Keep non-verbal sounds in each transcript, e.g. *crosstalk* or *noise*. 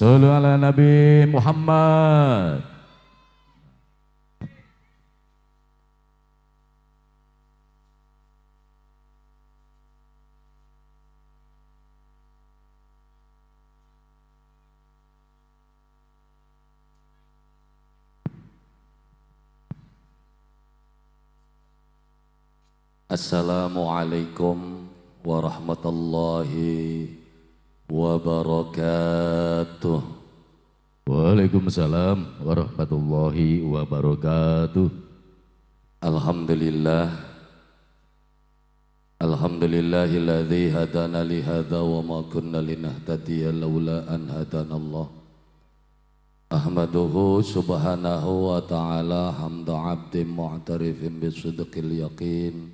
صلوا على نبي محمد السلام عليكم ورحمة الله wabarakatuh. Waalaikumsalam warahmatullahi wabarakatuh. Alhamdulillah. Alhamdulillahilladzi hadana li hadza wa ma kunna linahtadiya laula an hadana Allah. Ahmaduhu subhanahu wa ta'ala hamdu 'abdin mu'tarifin bisidqil yaqin.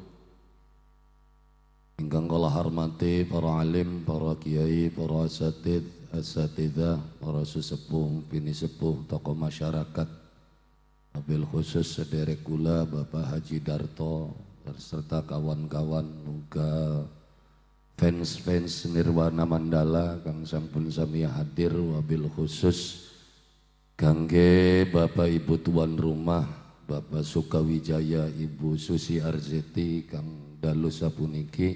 Ingkang kula hormati para alim, para kiai, para asatid, asatidah, para sesepuh, bini sepuh, tokoh masyarakat. Abil khusus sederek kula Bapak Haji Darto serta kawan-kawan muka fans-fans Nirwana Mandala kang sampun sami hadir wabil khusus kangge Bapak Ibu tuan rumah Bapak Sukawijaya Ibu Susi Arzeti kang dalu sapuniki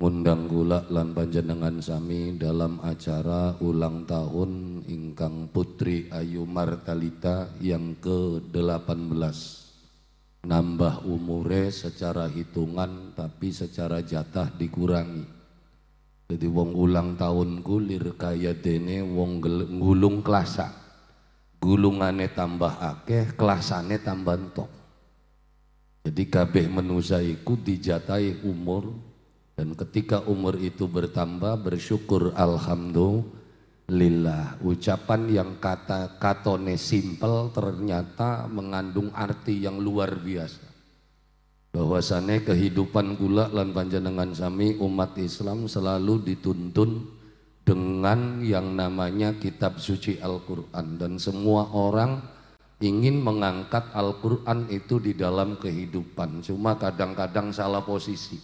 mundang gula lan panjenengan sami dalam acara ulang tahun ingkang Putri Ayu Martalita yang ke-18 nambah umure secara hitungan tapi secara jatah dikurangi jadi wong ulang tahun gulir kaya dene wong gulung kelasa gulungane tambah akeh kelasane tambah entok jadi kabeh manusia iku dijatai umur dan ketika umur itu bertambah bersyukur alhamdulillah. Ucapan yang kata katone simpel ternyata mengandung arti yang luar biasa. Bahwasannya kehidupan gula lan panjenengan sami umat Islam selalu dituntun dengan yang namanya kitab suci Al-Quran dan semua orang ingin mengangkat Al-Quran itu di dalam kehidupan, cuma kadang-kadang salah posisi.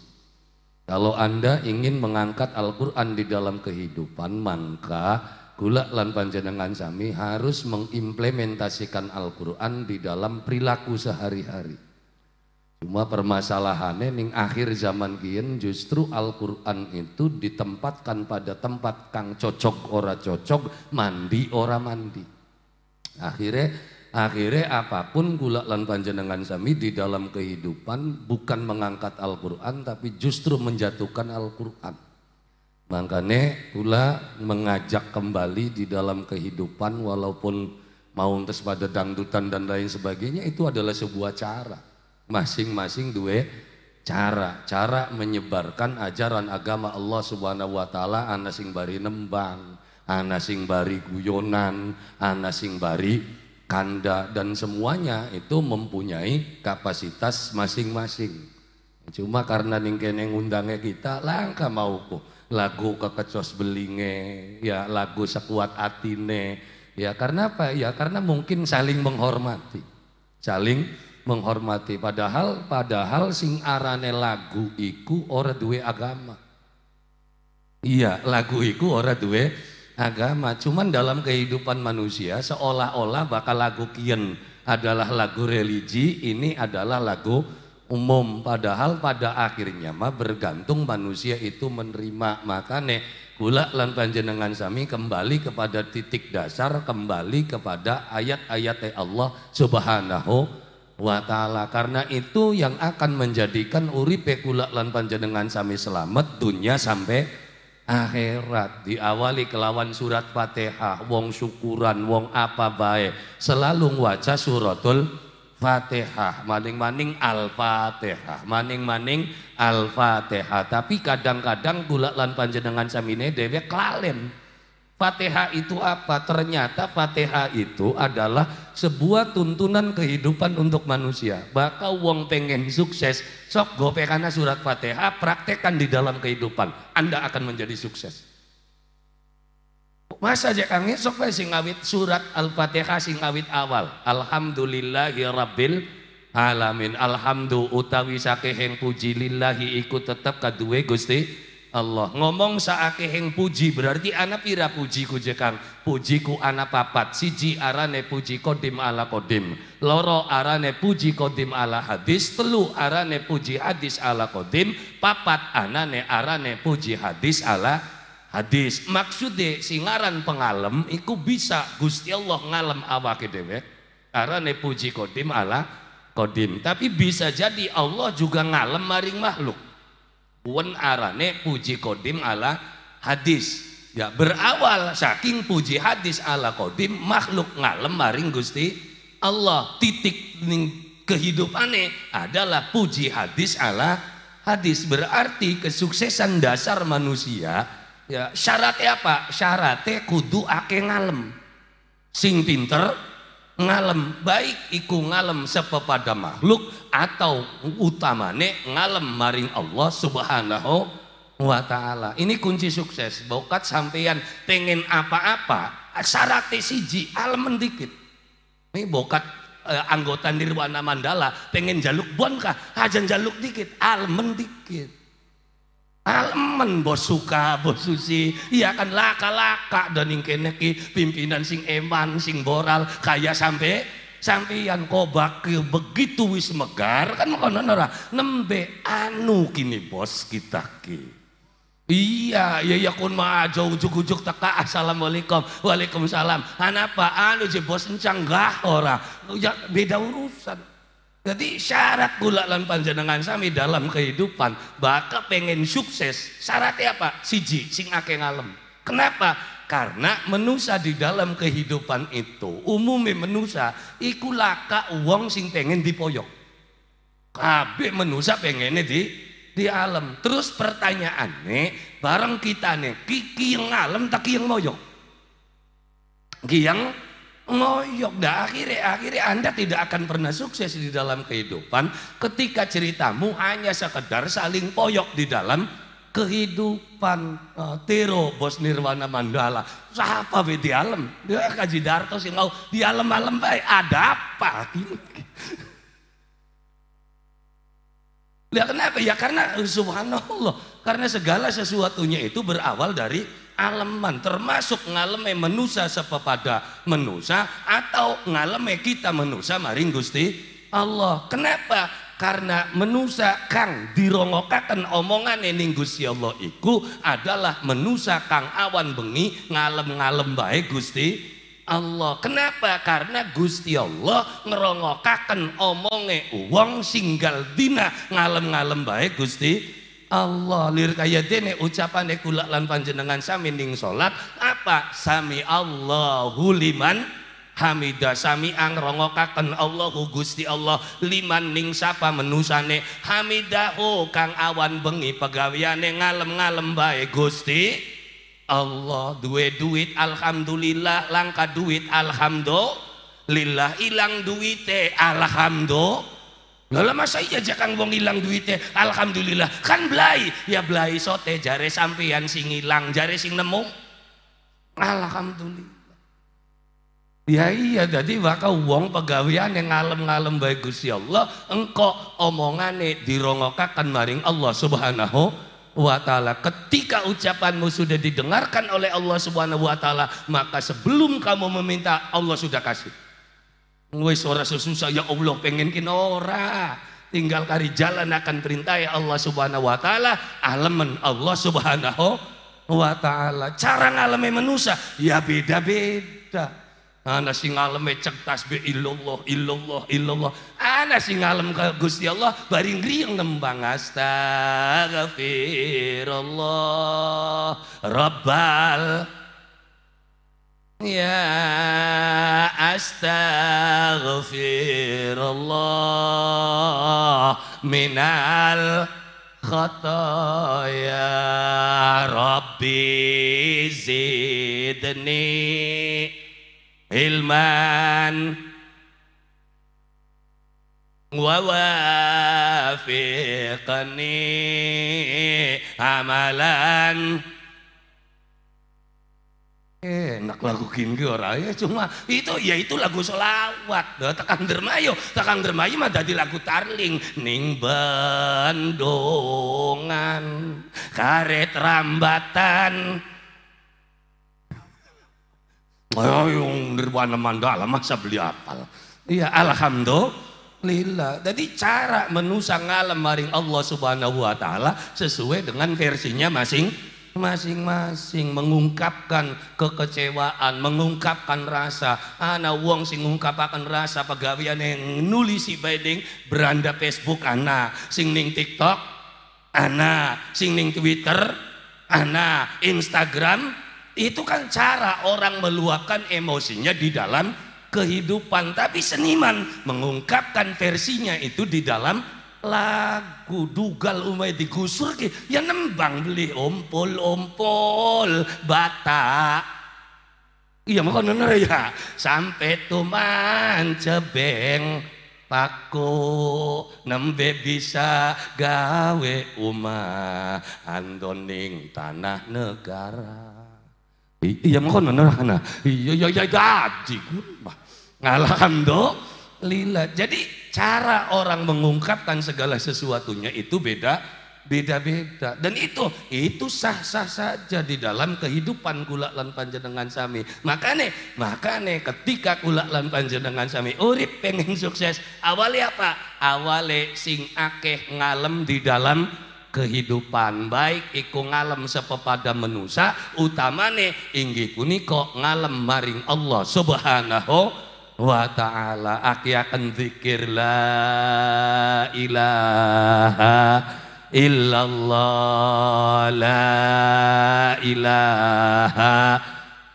Kalau Anda ingin mengangkat Al-Quran di dalam kehidupan, maka gula lan panjenengan sami harus mengimplementasikan Al-Quran di dalam perilaku sehari-hari. Cuma permasalahannya ning akhir zaman kian justru Al-Quran itu ditempatkan pada tempat kang cocok ora cocok, mandi ora mandi. Akhirnya akhirnya apapun gula lan panjenengan sami di dalam kehidupan bukan mengangkat Al-Qur'an tapi justru menjatuhkan Al-Qur'an. Makanya gula mengajak kembali di dalam kehidupan walaupun mau untuk pada dangdutan dan lain sebagainya itu adalah sebuah cara. Masing-masing dua cara, cara menyebarkan ajaran agama Allah Subhanahu wa taala anasing bari nembang, anasing bari guyonan, anasing bari kanda dan semuanya itu mempunyai kapasitas masing-masing. Cuma karena ningkene ngundangnya kita langka mau kok lagu kekecos belinge, ya lagu sekuat atine, ya karena apa? Ya karena mungkin saling menghormati, saling menghormati. Padahal padahal sing arane lagu iku ora duwe agama. Iya, lagu iku ora duwe agama. Cuman dalam kehidupan manusia seolah-olah bakal lagu kian adalah lagu religi, ini adalah lagu umum. Padahal pada akhirnya mah bergantung manusia itu menerima. Makanya gulat lan panjenengan sami kembali kepada titik dasar, kembali kepada ayat-ayat Allah Subhanahu wa taala. Karena itu yang akan menjadikan uripe gulat lan panjenengan sami selamat dunia sampai akhirat diawali kelawan surat Fatihah wong syukuran wong apa baik selalu waca suratul Fatihah maning-maning Al-Fatihah maning-maning Al-Fatihah tapi kadang-kadang gulak lan panjenengan samine dewe kelalen Fatihah itu apa? Ternyata Fatihah itu adalah sebuah tuntunan kehidupan untuk manusia. Bahkan uang pengen sukses, sok karena surat Fatihah, praktekkan di dalam kehidupan. Anda akan menjadi sukses. Masa aja kangen sok wae sing surat Al-Fatihah singawit awal. Alhamdulillahi rabbil alamin. Alhamdu utawi sakeheng puji lillahi iku tetep kaduwe Gusti Allah ngomong saakeheng puji berarti anak pira puji ku jekang puji ku anak papat siji arane puji kodim ala kodim loro arane puji kodim ala hadis telu arane puji hadis ala kodim papat anane arane puji hadis ala hadis maksudnya singaran pengalem iku bisa Gusti Allah ngalem awake dewe arane puji kodim ala kodim tapi bisa jadi Allah juga ngalem maring makhluk Wen arane puji kodim ala hadis. Ya berawal saking puji hadis ala kodim makhluk ngalem maring Gusti Allah titik ning kehidupane adalah puji hadis ala hadis berarti kesuksesan dasar manusia ya syaratnya apa syaratnya kudu ake ngalem sing pinter ngalem baik iku ngalem sepepada makhluk atau utamane ngalem maring Allah subhanahu wa ta'ala ini kunci sukses bokat sampeyan pengen apa-apa syaratnya siji alemen dikit ini bokat eh, anggota nirwana mandala pengen jaluk bonkah hajat hajan jaluk dikit alemen dikit Alman bos suka, bos susi, iya kan laka-laka dan kene pimpinan sing eman, sing boral, kaya sampe kau baki begitu wis megar kan makanan nora nembe anu kini bos kita ki. Iya, iya ya kun ma aja ujuk-ujuk teka assalamualaikum, waalaikumsalam. Anapa anu je bos encang gah ora, ya beda urusan. Jadi syarat gula lan panjenengan sami dalam kehidupan bakal pengen sukses. Syaratnya apa? Siji sing ake ngalem. Kenapa? Karena menusa di dalam kehidupan itu umumnya menusa iku laka uang sing pengen dipoyok. Kabe menusa pengennya di di alam. Terus pertanyaannya, bareng kita nih, kiki yang alam tak yang moyok. Ki yang ngoyok dah akhirnya akhirnya anda tidak akan pernah sukses di dalam kehidupan ketika ceritamu hanya sekedar saling poyok di dalam kehidupan uh, eh, tiro Bos Nirwana Mandala siapa be di alam dia kaji Darto sih mau di alam alam baik ada apa Lihat kenapa ya karena eh, subhanallah karena segala sesuatunya itu berawal dari aleman termasuk ngaleme menusa sepepada menusa atau ngaleme kita menusa maring Gusti Allah kenapa karena menusa kang dirongokaken omongan ning Gusti Allah iku adalah menusa kang awan bengi ngalem-ngalem baik Gusti Allah. Kenapa? Karena Gusti Allah ngerongokaken omonge uang singgal dina ngalem-ngalem baik Gusti Allah lir kaya dene ucapan kula lan panjenengan sami ning salat apa sami Allahu liman Hamida sami ang rongokaken Allahu Gusti Allah liman ning sapa menusane hamidahu kang awan bengi pegawaiane ngalem-ngalem bae Gusti Allah duwe duit alhamdulillah langka duit alhamdulillah ilang duite alhamdulillah Lala masa iya jakang wong ilang duitnya, alhamdulillah kan belai, ya belai sote jare sampean sing ilang, jare sing nemu, alhamdulillah. Ya iya, jadi maka wong pegawean yang ngalem-ngalem baik Gusti Allah, engkau omongane dirongokakan maring Allah Subhanahu wa taala. Ketika ucapanmu sudah didengarkan oleh Allah Subhanahu wa taala, maka sebelum kamu meminta Allah sudah kasih. Wis ora susah ya Allah pengen kena ora. Tinggal kari jalan akan perintah ya Allah Subhanahu wa taala, alemen Allah Subhanahu wa taala. Cara ngaleme manusia ya beda-beda. Ana sing ngaleme cek tasbih illallah illallah illallah. Ana sing ngalem ka Gusti Allah bari ngriyeng nembang astagfirullah rabbal يا أستغفر الله من الخطايا ربي زدني المان ووافقني عملا Eh, enak lagu kini orang ya cuma itu ya itu lagu solawat nah, tekang dermayu tekang dermayu mah jadi lagu tarling ning bandongan karet rambatan ayo yang nirwana mandala masa beli apal iya alhamdulillah Jadi cara menusang ngalem maring Allah Subhanahu wa taala sesuai dengan versinya masing-masing masing-masing mengungkapkan kekecewaan, mengungkapkan rasa. Ana wong sing ngungkapaken rasa pegawean yang nulisi beding beranda Facebook ana, sing ning TikTok ana, sing ning Twitter ana, Instagram itu kan cara orang meluapkan emosinya di dalam kehidupan tapi seniman mengungkapkan versinya itu di dalam lagu dugal umai digusur ki ya nembang beli ompol ompol bata iya makan nenek ya sampai tuman cebeng paku nembe bisa gawe uma andoning tanah negara iya makan bener kana iya iya iya gaji lila jadi Cara orang mengungkapkan segala sesuatunya itu beda beda-beda dan itu itu sah-sah saja di dalam kehidupan kula lan panjenengan sami makane makane ketika kula lan panjenengan sami urip pengen sukses awali apa awali sing akeh ngalem di dalam kehidupan baik iku ngalem sepepada menusa utamane inggih punika ngalem maring Allah subhanahu wa ta'ala aki akan zikir la ilaha illallah la ilaha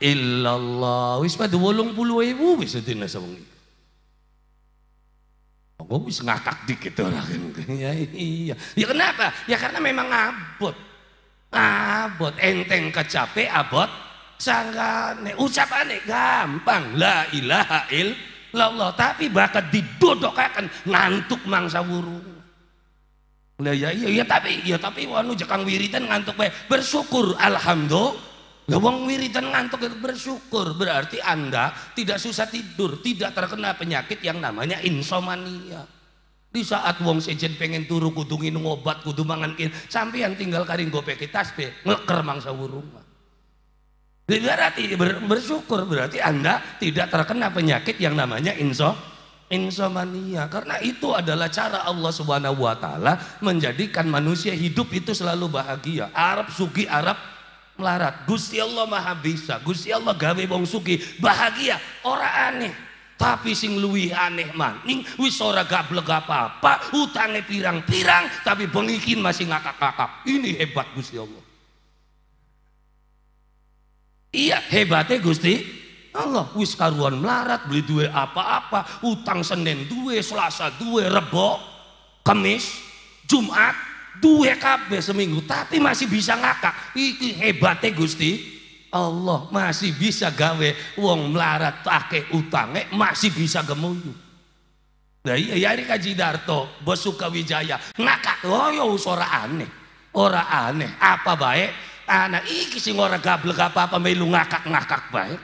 illallah wis padu wolong puluh ibu wis dina wongi aku wis ngakak dikit orang ya iya ya kenapa ya karena memang abot abot enteng kecape abot sanggane ucapane gampang la ilaha illallah tapi bakat didodokakan ngantuk mangsa wurung lah ya iya ya tapi ya tapi wanu jekang wiritan ngantuk be bersyukur alhamdulillah wong wiritan ngantuk itu bersyukur berarti anda tidak susah tidur tidak terkena penyakit yang namanya insomnia di saat wong sejen pengen turu kudungin ngobat kudu mangan sampean tinggal karing gopek tasbih ngeker mangsa wurung Berarti bersyukur berarti Anda tidak terkena penyakit yang namanya insom insomnia karena itu adalah cara Allah Subhanahu wa taala menjadikan manusia hidup itu selalu bahagia. Arab sugi Arab melarat. Gusti Allah Maha Bisa. Gusti Allah gawe wong sugi bahagia, ora aneh. Tapi sing luwi aneh maning wis ora gableg apa-apa, utange pirang-pirang tapi bengikin masih ngakak-ngakak. Ini hebat Gusti Allah. Iya, hebatnya Gusti Allah. Wis karuan melarat, beli duwe apa-apa, utang Senin duwe, Selasa duwe, Rebo, Kamis, Jumat, duwe kabeh seminggu, tapi masih bisa ngakak. Iki hebatnya Gusti Allah masih bisa gawe uang melarat pakai utangnya masih bisa gemuyu Nah iya ya ini kaji Darto, bos Sukawijaya. Ngakak, oh ya aneh. Ora aneh, apa baik Anak iki sing ora gablek apa-apa melu ngakak-ngakak baik.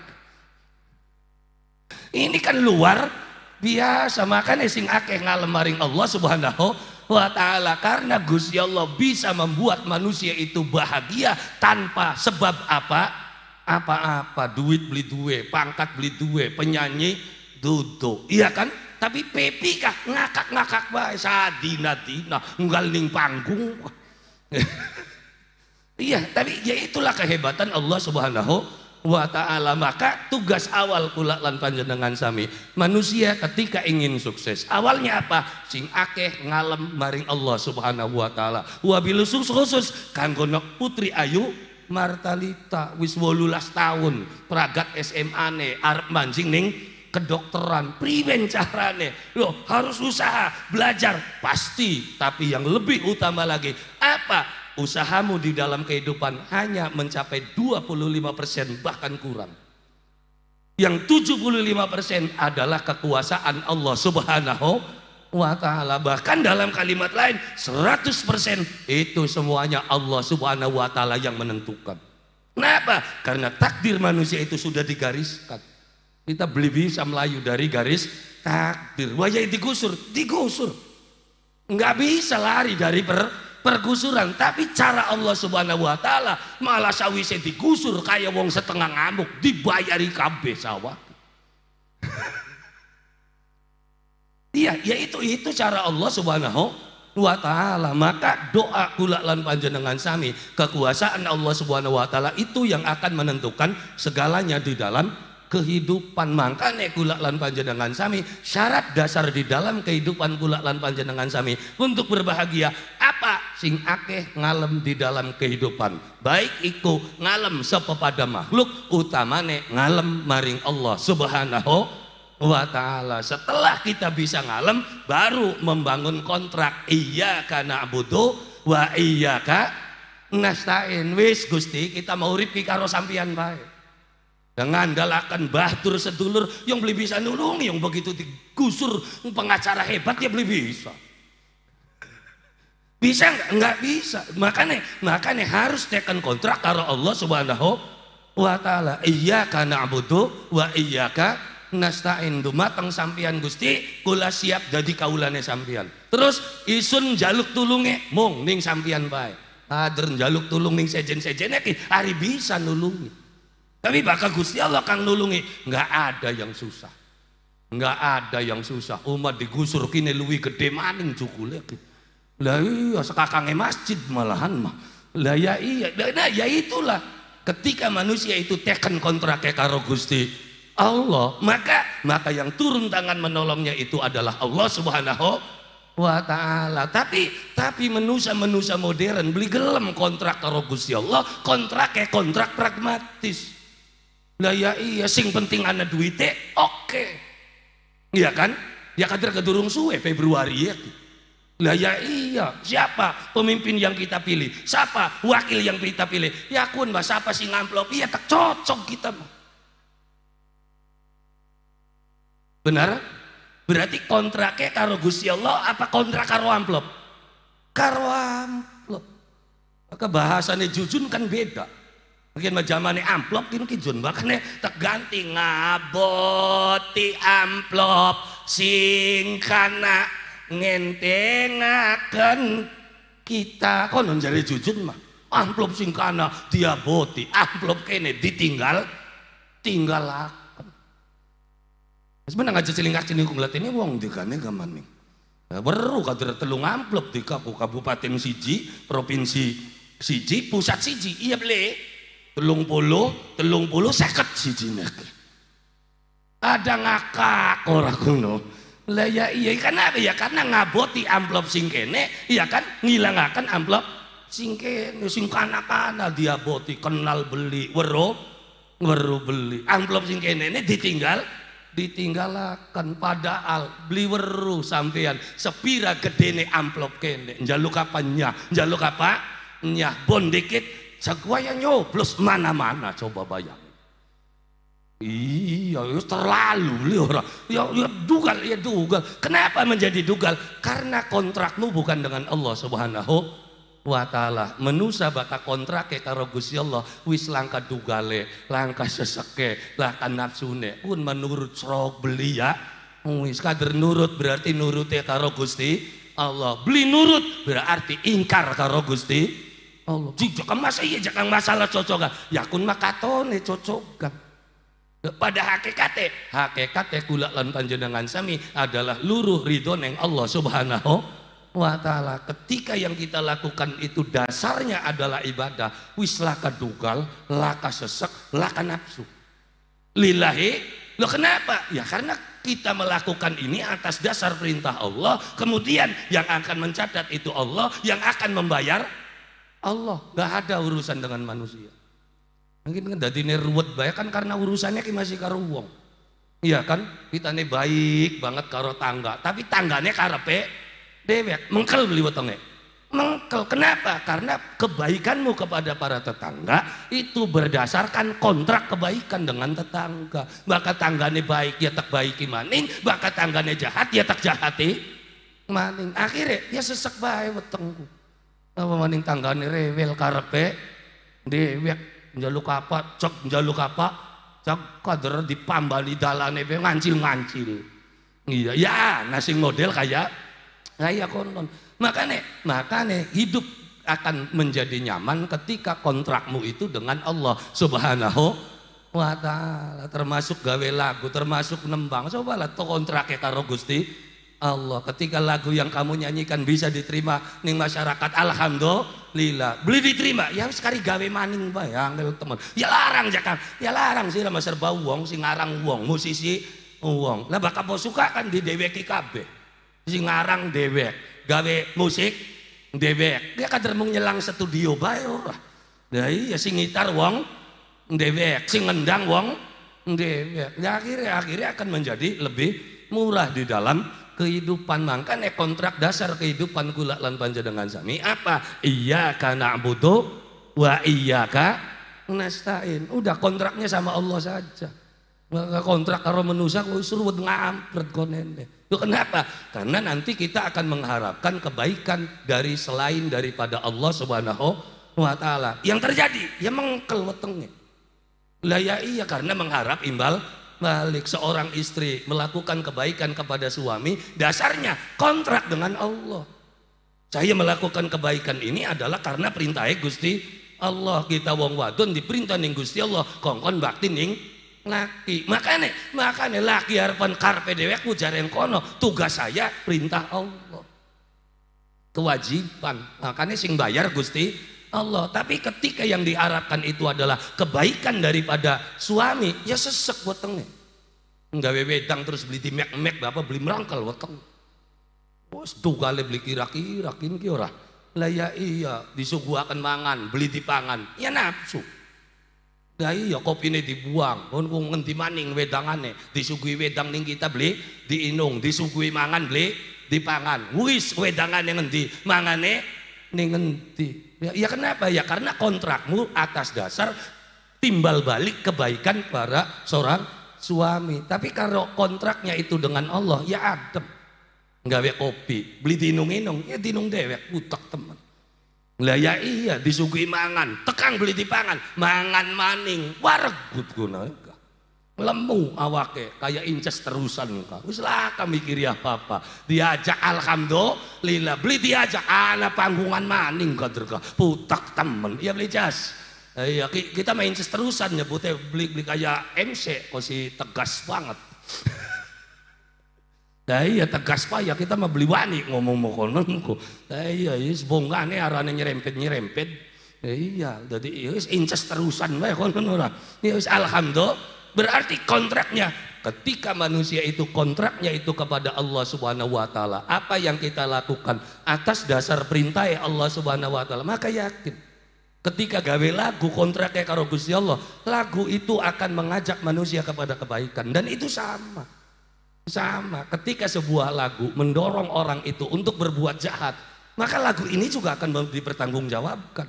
Ini kan luar biasa makanya sing akeh maring Allah Subhanahu wa taala karena Gusti Allah bisa membuat manusia itu bahagia tanpa sebab apa apa-apa duit beli duit, pangkat beli duit, penyanyi duduk iya kan tapi Pepi kah ngakak-ngakak bae sadina-dina nggal ning panggung *laughs* Iya, tapi ya itulah kehebatan Allah Subhanahu wa taala. Maka tugas awal kula lan panjenengan sami, manusia ketika ingin sukses, awalnya apa? Sing akeh ngalem maring Allah Subhanahu wa taala. Wa bilusus khusus kanggo putri ayu Martalita wis 18 tahun, pragat SMA ne arep manjing ning kedokteran, priwen carane. lo harus usaha, belajar pasti, tapi yang lebih utama lagi apa? usahamu di dalam kehidupan hanya mencapai 25% bahkan kurang. Yang 75% adalah kekuasaan Allah Subhanahu wa taala. Bahkan dalam kalimat lain 100% itu semuanya Allah Subhanahu wa taala yang menentukan. Kenapa? Karena takdir manusia itu sudah digariskan. Kita beli bisa Melayu dari garis takdir. Wajah digusur, digusur. Nggak bisa lari dari per pergusuran tapi cara Allah subhanahu wa ta'ala malah sawise digusur kayak wong setengah ngamuk dibayari kabeh sawah *laughs* iya ya itu itu cara Allah subhanahu wa ta'ala maka doa kula lan panjenengan sami kekuasaan Allah subhanahu wa ta'ala itu yang akan menentukan segalanya di dalam kehidupan makanya kulak lan panjenengan sami syarat dasar di dalam kehidupan kulak lan panjenengan sami untuk berbahagia apa sing akeh ngalem di dalam kehidupan baik iku ngalem sepepada makhluk utamane ngalem maring Allah subhanahu wa ta'ala setelah kita bisa ngalem baru membangun kontrak iya karena abudu wa iya ka nastain wis gusti kita mau ripki karo sampian baik dengan galakan batur sedulur yang beli bisa nulungi yang begitu digusur pengacara hebat ya beli bisa. Bisa enggak? Nggak bisa. Makanya, makanya harus tekan kontrak karena Allah Subhanahu wa taala. Iya karena tuh wa iya nastain dumateng sampean Gusti kula siap jadi kaulane sampean. Terus isun jaluk tulunge mung ning sampean baik. Hadir jaluk tulung ning sejen-sejene ki hari bisa nulungi. Tapi bakal Gusti Allah akan nulungi. Enggak ada yang susah. Enggak ada yang susah. Umat digusur kini luwi gede maning cukule. Lah iya sekakange masjid malahan mah. Lah ya iya. Nah ya itulah. Ketika manusia itu teken kontraknya karo Gusti Allah, maka maka yang turun tangan menolongnya itu adalah Allah Subhanahu wa taala. Tapi tapi manusia-manusia modern beli gelem kontrak karo Gusti Allah, kontraknya kontrak pragmatis. Nah ya iya sing penting anak duite oke. Okay. Iya kan? Ya kader kedurung suwe Februari ya. Lah ya iya, siapa pemimpin yang kita pilih? Siapa wakil yang kita pilih? Ya kun Mas, siapa sih ngamplop? Iya tak cocok kita. Benar? Berarti kontraknya karo Gusti Allah apa kontrak karo amplop? Karo amplop. Maka bahasannya jujun kan beda. Mungkin zaman amplop tiru ki bahkan bakane tak ganti ngaboti amplop singkana ngentengakan kita. kita konon jadi jujur mah amplop singkana dia boti amplop kene ditinggal tinggal akan sebenarnya ngaji celingak celingkung latih ini wong dikane gaman nih baru kader telung amplop di kabupaten siji provinsi siji pusat siji iya beli telung puluh, telung puluh seket siji neger. Ada ngakak orang kuno. Lah ya iya, iya kan karena ya karena ngaboti amplop singkene, iya kan ngilangakan amplop singkene, singkana sing dia boti diaboti kenal beli weru, weru beli. Amplop singkene ini ditinggal ditinggalakan al beli weru sampean sepira gedene amplop kene njaluk nyah? njaluk apa nyah bon dikit Jaguar nyoblos mana-mana coba bayang. Iya, ya terlalu liora. Ya, ya dugal, ya dugal. Kenapa menjadi dugal? Karena kontrakmu bukan dengan Allah Subhanahu wa taala. Menusa bata ke karo Gusti Allah wis langka dugale, langka seseke, kan nafsune. Pun menurut srog belia. ya. Wis kader nurut berarti nurute karo Gusti Allah. Beli nurut berarti ingkar karo Gusti Allah. Jika masa iya jangan masalah cocokan. Ya kun katone cocokan. Pada hakikate, hakikate kula lan panjenengan sami adalah luruh ridho neng Allah Subhanahu wa taala. Ketika yang kita lakukan itu dasarnya adalah ibadah, wis laka dugal, laka sesek, laka nafsu. Lillahi lo kenapa? Ya karena kita melakukan ini atas dasar perintah Allah, kemudian yang akan mencatat itu Allah, yang akan membayar Allah gak ada urusan dengan manusia mungkin kan dari ruwet baik kan karena urusannya masih karo wong iya kan kita nih baik banget karo tangga tapi tangganya karepe dewek mengkel beli wetenge mengkel kenapa karena kebaikanmu kepada para tetangga itu berdasarkan kontrak kebaikan dengan tetangga maka tanggane baik ya tak baik maning maka tanggane jahat ya tak jahati maning akhirnya dia ya sesek baik wetengku apa maning tanggane rewel karepe dewek njaluk apa cok njaluk apa cok kader dipambali dalane be ngancil-ngancil. Iya, ya nasi model kayak kayak konon. makane makane hidup akan menjadi nyaman ketika kontrakmu itu dengan Allah Subhanahu wa taala termasuk gawe lagu termasuk nembang lah, to kontraknya karo Gusti Allah. Ketika lagu yang kamu nyanyikan bisa diterima nih masyarakat, alhamdulillah. Beli diterima, ya sekali gawe maning bayang ya, teman. Ya larang jangan, ya larang sih lah serba wong, si ngarang wong, musisi wong. Lah bakal mau suka kan di dewek kabeh. si ngarang dewek, gawe musik dewek. Dia ya, kader mung nyelang studio bayor Nah iya si ngitar wong dewek, si ngendang wong dewek. Ya akhirnya akhirnya akan menjadi lebih murah di dalam kehidupan eh kontrak dasar kehidupan gula lan dengan sami apa iya karena butuh wa iya kak nastain udah kontraknya sama Allah saja maka kontrak karo manusia kok surut ngampret deh itu kenapa karena nanti kita akan mengharapkan kebaikan dari selain daripada Allah subhanahu wa ta'ala yang terjadi ya mengkel wetengnya lah ya iya karena mengharap imbal balik seorang istri melakukan kebaikan kepada suami, dasarnya kontrak dengan Allah. Saya melakukan kebaikan ini adalah karena perintah Gusti Allah. Kita wong wadon diperintah ning Gusti Allah, kongkon bakti ning laki. Makanya, makanya laki harapan karpe dewek ujar kono. Tugas saya perintah Allah. Kewajiban. Makanya sing bayar Gusti Allah. Tapi ketika yang diharapkan itu adalah kebaikan daripada suami, ya sesek wetenge. Enggak wedang terus beli di mek-mek Bapak beli merangkal weteng. Bos tuh kali beli kira-kira kini ki ora. Lah ya iya disuguhaken mangan, beli di pangan. Ya nafsu. Lah iya kopi ini dibuang, pun ku ngendi maning wedangane, disuguhi wedang nih kita beli diinung, disuguhi mangan beli dipangan. Wis yang ngendi, mangane ning ngendi? Ya, ya kenapa? Ya karena kontrakmu atas dasar timbal balik kebaikan para seorang suami. Tapi kalau kontraknya itu dengan Allah, ya adem. Nggawe kopi, beli dinung-inung, ya dinung dewek, butak teman. Lah ya iya, disuguhi mangan, tekang beli di pangan, mangan maning, waregut guna lemu awake kayak inces terusan kau wis lah mikir ya apa diajak alhamdulillah beli diajak anak panggungan maning kader ka putak temen ya beli jas eh, iya kita main inces terusan ya nyebutnya beli beli kayak MC kok si tegas banget Nah *laughs* iya tegas pak ya kita mau beli wani ngomong mau kononku. Nah iya iya sebongkane arane nyerempet nyerempet. Nah, iya jadi iya inces terusan ya konon ora. Iya alhamdulillah Berarti kontraknya ketika manusia itu kontraknya itu kepada Allah Subhanahu wa taala. Apa yang kita lakukan atas dasar perintah Allah Subhanahu wa taala, maka yakin ketika gawe lagu kontraknya karo Gusti Allah, lagu itu akan mengajak manusia kepada kebaikan dan itu sama. Sama, ketika sebuah lagu mendorong orang itu untuk berbuat jahat, maka lagu ini juga akan dipertanggungjawabkan.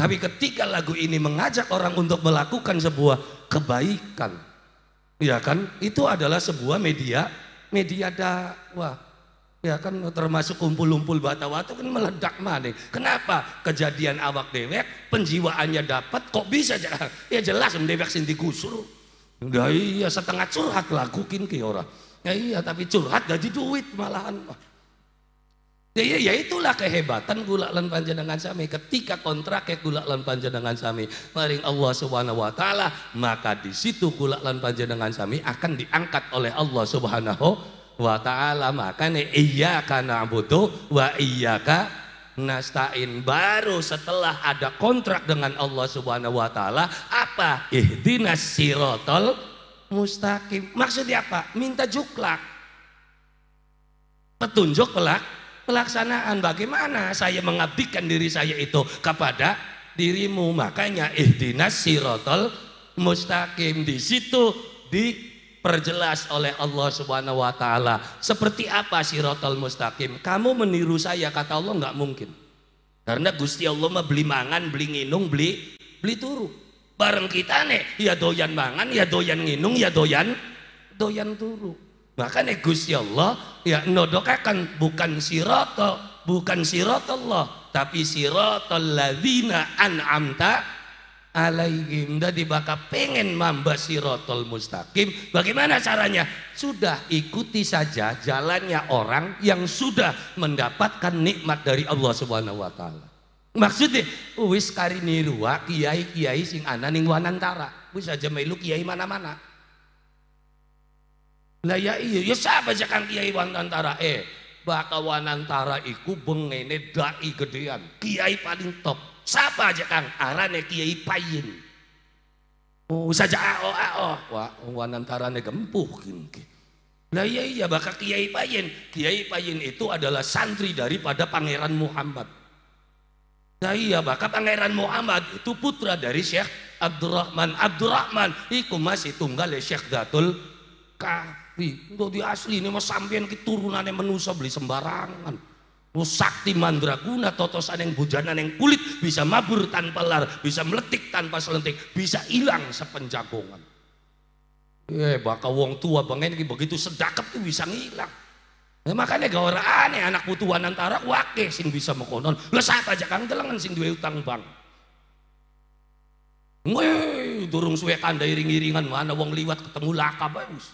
Tapi ketika lagu ini mengajak orang untuk melakukan sebuah kebaikan. Ya kan? Itu adalah sebuah media media dakwah. Ya kan termasuk kumpul-kumpul batawa itu kan meledak mana. Kenapa? Kejadian awak dewek, penjiwaannya dapat kok bisa *laughs* ya jelas dewek sendi kusur. Ya iya setengah curhat lagu kin ke orang. Ya iya tapi curhat gaji duit malahan. Ya, ya, ya itulah kehebatan gula lan panjenengan sami ketika kontrak ya gula lan panjenengan sami maring Allah Subhanahu wa taala maka di situ gula lan panjenengan sami akan diangkat oleh Allah Subhanahu wa taala maka makanya iyyaka na'budu wa iyyaka nasta'in baru setelah ada kontrak dengan Allah Subhanahu wa taala apa ihdinas siratal mustaqim maksudnya apa minta juklak petunjuk pelak pelaksanaan bagaimana saya mengabdikan diri saya itu kepada dirimu makanya ihdinas sirotol mustaqim di situ diperjelas oleh Allah Subhanahu wa taala seperti apa sirotol mustaqim kamu meniru saya kata Allah nggak mungkin karena Gusti Allah mah beli mangan beli nginung beli beli turu bareng kita nih ya doyan mangan ya doyan nginung ya doyan doyan turu Makanya Gusti Allah ya nodokakan bukan sirata, bukan sirat Allah, tapi siratal ladzina an'amta alaihim. Jadi baka pengen mamba sirotol mustaqim. Bagaimana caranya? Sudah ikuti saja jalannya orang yang sudah mendapatkan nikmat dari Allah Subhanahu wa taala. Maksudnya, wis niruak kiai-kiai sing ana ning Wanantara. Wis aja melu kiai mana-mana. Lah ya iya, ya siapa kan Kiai Wanantara? Eh, bakal Wanantara iku bengene dai gedean, Kiai paling top. Siapa aja kang? Arane Kiai Payin. Oh, saja ao ao. Wah, Wanantara ne gempuh kini. Lah iya iya bakal Kiai Payin. Kiai Payin itu adalah santri daripada Pangeran Muhammad. Nah iya bakal Pangeran Muhammad itu putra dari Syekh Abdurrahman Abdurrahman iku masih tunggal ya Syekh Datul Kahfi. Untuk di asli ini mah sampean turunannya yang manusia beli sembarangan. Sakti mandraguna totosan yang bujana yang kulit bisa mabur tanpa lar, bisa meletik tanpa selentik, bisa hilang sepenjagongan. Eh, bakal wong tua bangen begitu sedakep tuh bisa hilang, ya, makanya gak orang aneh anak butuhan antara wake sing bisa mengkonon, lu saat aja kang telengan sing duwe utang bang. Wih, durung suwe kandai iring iringan mana wong liwat ketemu laka bagus.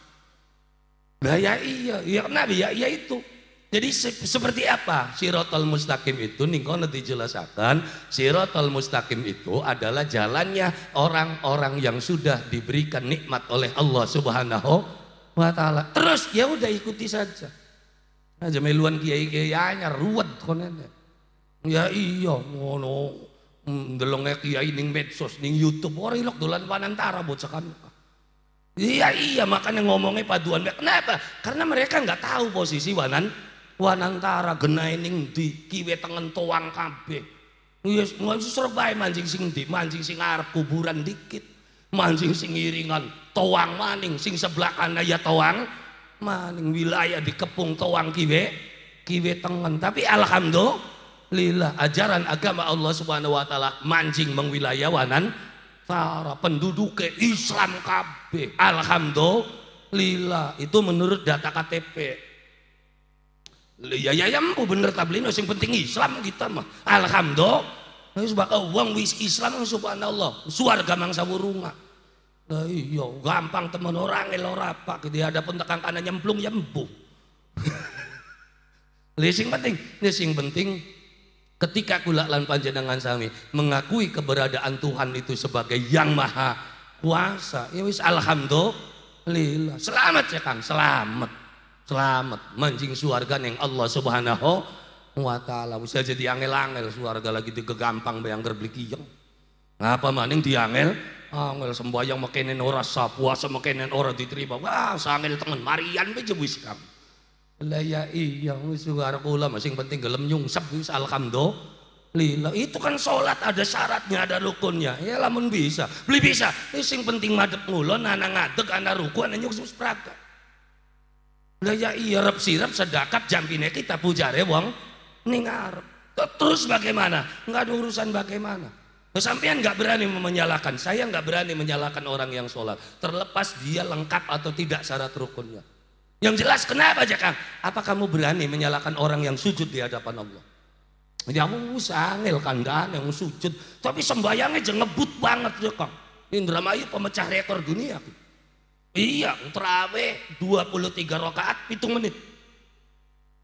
Nah ya iya, ya Nabi ya iya itu. Jadi se seperti apa? Sirotol mustaqim itu ningko nanti jelaskan. Sirotol mustaqim itu adalah jalannya orang-orang yang sudah diberikan nikmat oleh Allah Subhanahu wa taala. Terus ya udah ikuti saja. Aja meluan kiai-kiai ruwet konene. Ya iya ngono. Hmm, Ndelonge kiai ning medsos ning YouTube ora ilok dolan panantara bocah kan. Iya iya makanya ngomongnya paduan. Kenapa? Karena mereka nggak tahu posisi wanan wanantara genaining di kiwe tengen toang kabe. Yes, iya, nggak serba mancing sing di mancing sing arep kuburan dikit. Mancing sing iringan toang maning sing sebelah kanan ya toang maning wilayah dikepung toang kiwe kiwe tengen. Tapi alhamdulillah ajaran agama Allah Subhanahu wa taala mancing mengwilayah wanan Para penduduk ke Islam KB Alhamdulillah. Itu menurut data KTP. Ya ya ya mampu bener tablino yang penting Islam kita mah. Alhamdulillah. itu bakal uang wis Islam subhanallah. Suarga mangsa rumah Nah, iya, gampang temen orang elo apa di hadapan tekan kanan nyemplung nyembuh. Ya, *laughs* lising penting, lising ya, penting Ketika kula lan panjenengan sami mengakui keberadaan Tuhan itu sebagai yang maha kuasa, ya wis alhamdulillah. Selamat ya Kang, selamat. Selamat mancing suarga yang Allah Subhanahu wa taala. Wis jadi angel-angel suarga lagi digegampang bayang gerblikiyeng. Ngapa maning diangel? Angel sembahyang mekenen ora sah, puasa mekenen ora diterima. Wah, sangel tengen marian be wis Kang ya iya wis kula sing penting gelem nyungsep wis alhamdulillah. Itu kan sholat ada syaratnya, ada rukunnya. Ya lamun bisa. Beli bisa. Ya, sing penting madep ngulon, anak ngadeg, anak ruku, anak nyungsep Lah ya iya rep sirep sedakat jampine kita puja wong ning arep. Terus bagaimana? Enggak ada urusan bagaimana. kesampian nggak berani menyalahkan, saya nggak berani menyalahkan orang yang sholat. Terlepas dia lengkap atau tidak syarat rukunnya. Yang jelas kenapa aja Kang? Apa kamu berani menyalahkan orang yang sujud di hadapan Allah? Ya sangil kandang yang sujud, tapi sembayangnya jangan ngebut banget ya Kang. Indramayu pemecah rekor dunia. Iya, terawih 23 rakaat hitung menit.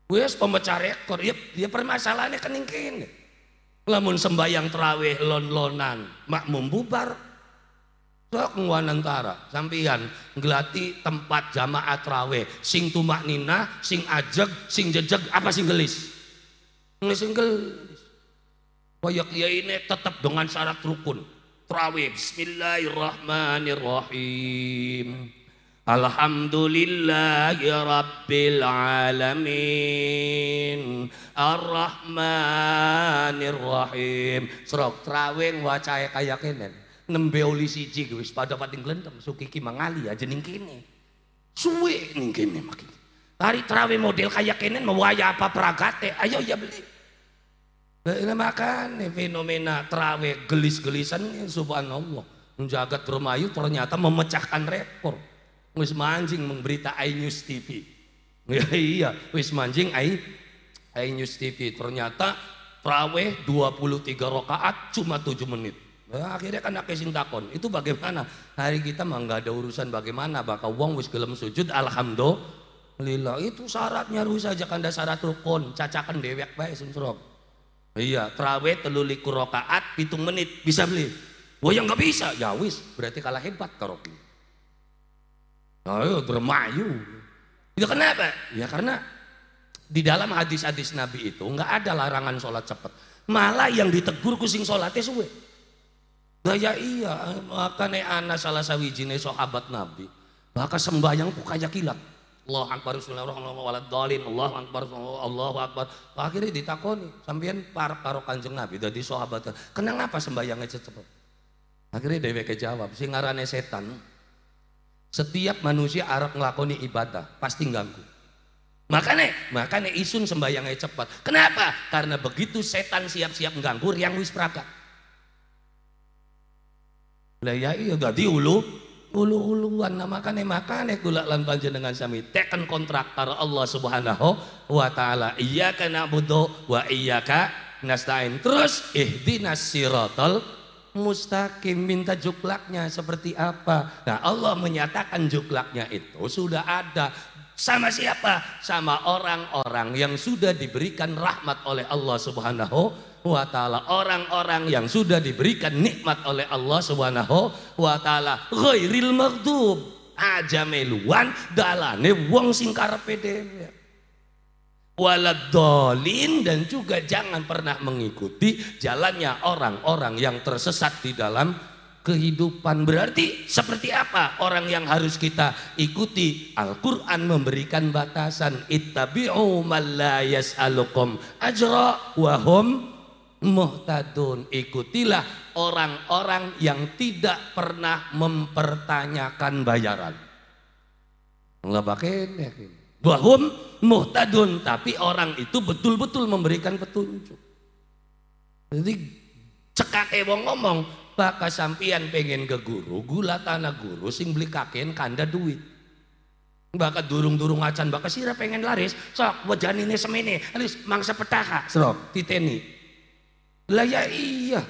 Wes pemecah rekor, ya, ya permasalahannya keningkin. Lamun sembayang terawih lon-lonan, makmum bubar, Sok nguanantara, sampian ngelati tempat jamaah trawe, sing tumak nina, sing ajeg, sing jejeg, apa sing gelis? Ngelis sing gelis. Koyok ya ini tetap dengan syarat rukun. Trawe, Bismillahirrahmanirrahim. Alhamdulillah ya Rabbil Alamin Ar-Rahmanir Rahim Serok trawing wacaya kaya kenen nembe oli siji wis pada pating glentem suki ki mangali aja ya ning kene suwe ning kene makin hari trawe model kaya kenen mau aya apa pragate ayo ya beli nah, nih fenomena trawe gelis-gelisan subhanallah menjaga Romayu ternyata memecahkan rekor wis mancing memberita News TV ya iya wis mancing i News TV ternyata traweh 23 rakaat cuma 7 menit Nah, akhirnya kan nak sing takon, itu bagaimana? Hari kita mah nggak ada urusan bagaimana, bakal wong wis gelem sujud alhamdulillah. Itu syaratnya rusak aja kanda syarat rukun, cacakan dewek baik sunsrok. Iya, terawih likur rokaat, hitung menit, bisa beli. Wah yang nggak bisa, ya wis, berarti kalah hebat karaoke. Ayo ya, ya, bermayu. Itu ya kenapa? Ya karena di dalam hadis-hadis Nabi itu nggak ada larangan sholat cepat. Malah yang ditegur kucing sholatnya suwe. Ya iya, makanya anak salah sawijine sahabat Nabi. Maka sembahyang ku kaya kilat. Allah akbar bismillahirrahmanirrahim Allah akbar Allah akbar akhirnya ditakoni Sambian par karo kanjeng Nabi dadi sahabat kenapa sembayangnya cepet akhirnya dheweke jawab sing ngarane setan setiap manusia arep nglakoni ibadah pasti ganggu makanya makanya isun sembayangnya cepat kenapa karena begitu setan siap-siap ganggu yang wis prakat lah ya iya dadi ulu ulu-uluan nah makane makane kula lan panjenengan sami teken kontraktor Allah Subhanahu wa taala iyyaka na'budu wa iyyaka nasta'in terus ihdinas siratal mustaqim minta juklaknya seperti apa nah Allah menyatakan juklaknya itu sudah ada sama siapa? Sama orang-orang yang sudah diberikan rahmat oleh Allah Subhanahu wa taala. Orang-orang yang sudah diberikan nikmat oleh Allah Subhanahu wa taala. Ghairil maghdub aja meluan dalane wong sing karepe dhewe. Waladolin dan juga jangan pernah mengikuti jalannya orang-orang yang tersesat di dalam kehidupan. Berarti seperti apa orang yang harus kita ikuti? Al-Qur'an memberikan batasan ittabi'u man la yas'alukum ajra wa muhtadun ikutilah orang-orang yang tidak pernah mempertanyakan bayaran nggak pakai yakin bahum muhtadun tapi orang itu betul-betul memberikan petunjuk jadi cekak ewong ngomong Pak sampian pengen ke guru, gula tanah guru sing beli kakek, kanda duit. Bakat durung-durung acan bakat sira pengen laris, sok ini semene, alis mangsa petaka, sok titeni. Lah ya iya.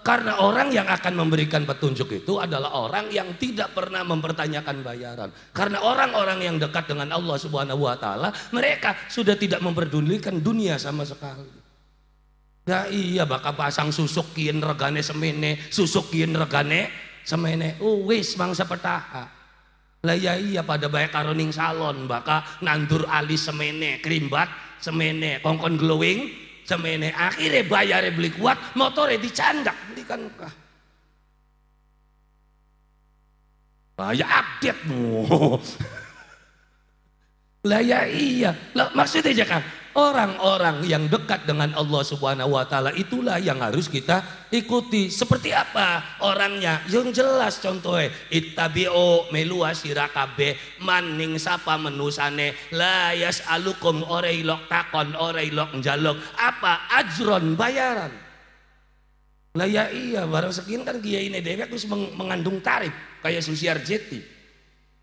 Karena orang yang akan memberikan petunjuk itu adalah orang yang tidak pernah mempertanyakan bayaran. Karena orang-orang yang dekat dengan Allah Subhanahu wa taala, mereka sudah tidak memperdulikan dunia sama sekali. Ya iya bakal pasang susuk kian regane semene, susuk kian regane semene. Oh wis mangsa petaha. Lah ya iya pada banyak karuning salon bakal nandur alis semene, krimbat semene, kongkon glowing semene. Akhirnya bayar beli kuat, motornya dicandak candak, kah? Lah ya update mu. *laughs* lah ya iya. Lah maksudnya jangan Orang-orang yang dekat dengan Allah Subhanahu wa taala itulah yang harus kita ikuti. Seperti apa orangnya? Yang jelas contohnya itabio melua sirakabe maning sapa menusane layas alukum oreilok takon oreilok jalok apa ajron bayaran. Lah ya iya barang sekian kan kiai ini dewek terus mengandung tarif kayak susiar jeti.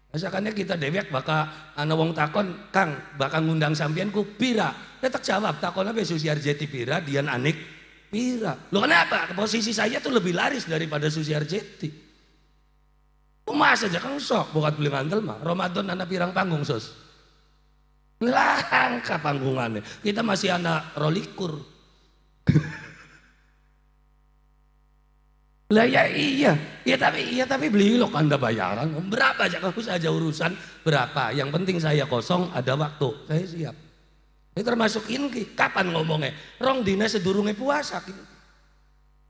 Masakannya kita dewek baka ana wong takon, Kang, bakal ngundang sampean ku pira. Tetek jawab, takon apa Susi Arjeti pira, Dian Anik pira. Lo kenapa? Posisi saya tuh lebih laris daripada Susi Arjeti. Mas aja Kang sok, bukan beli mantel mah. Ramadan ana pirang panggung, sus, Langka panggungannya. Kita masih anak rolikur. *laughs* Lah ya iya, ya tapi iya tapi beli loh ada kan bayaran. Berapa aja kamu saja urusan berapa. Yang penting saya kosong ada waktu. Saya siap. Ini termasuk inki. Kapan ngomongnya? Rong dina sedurunge puasa.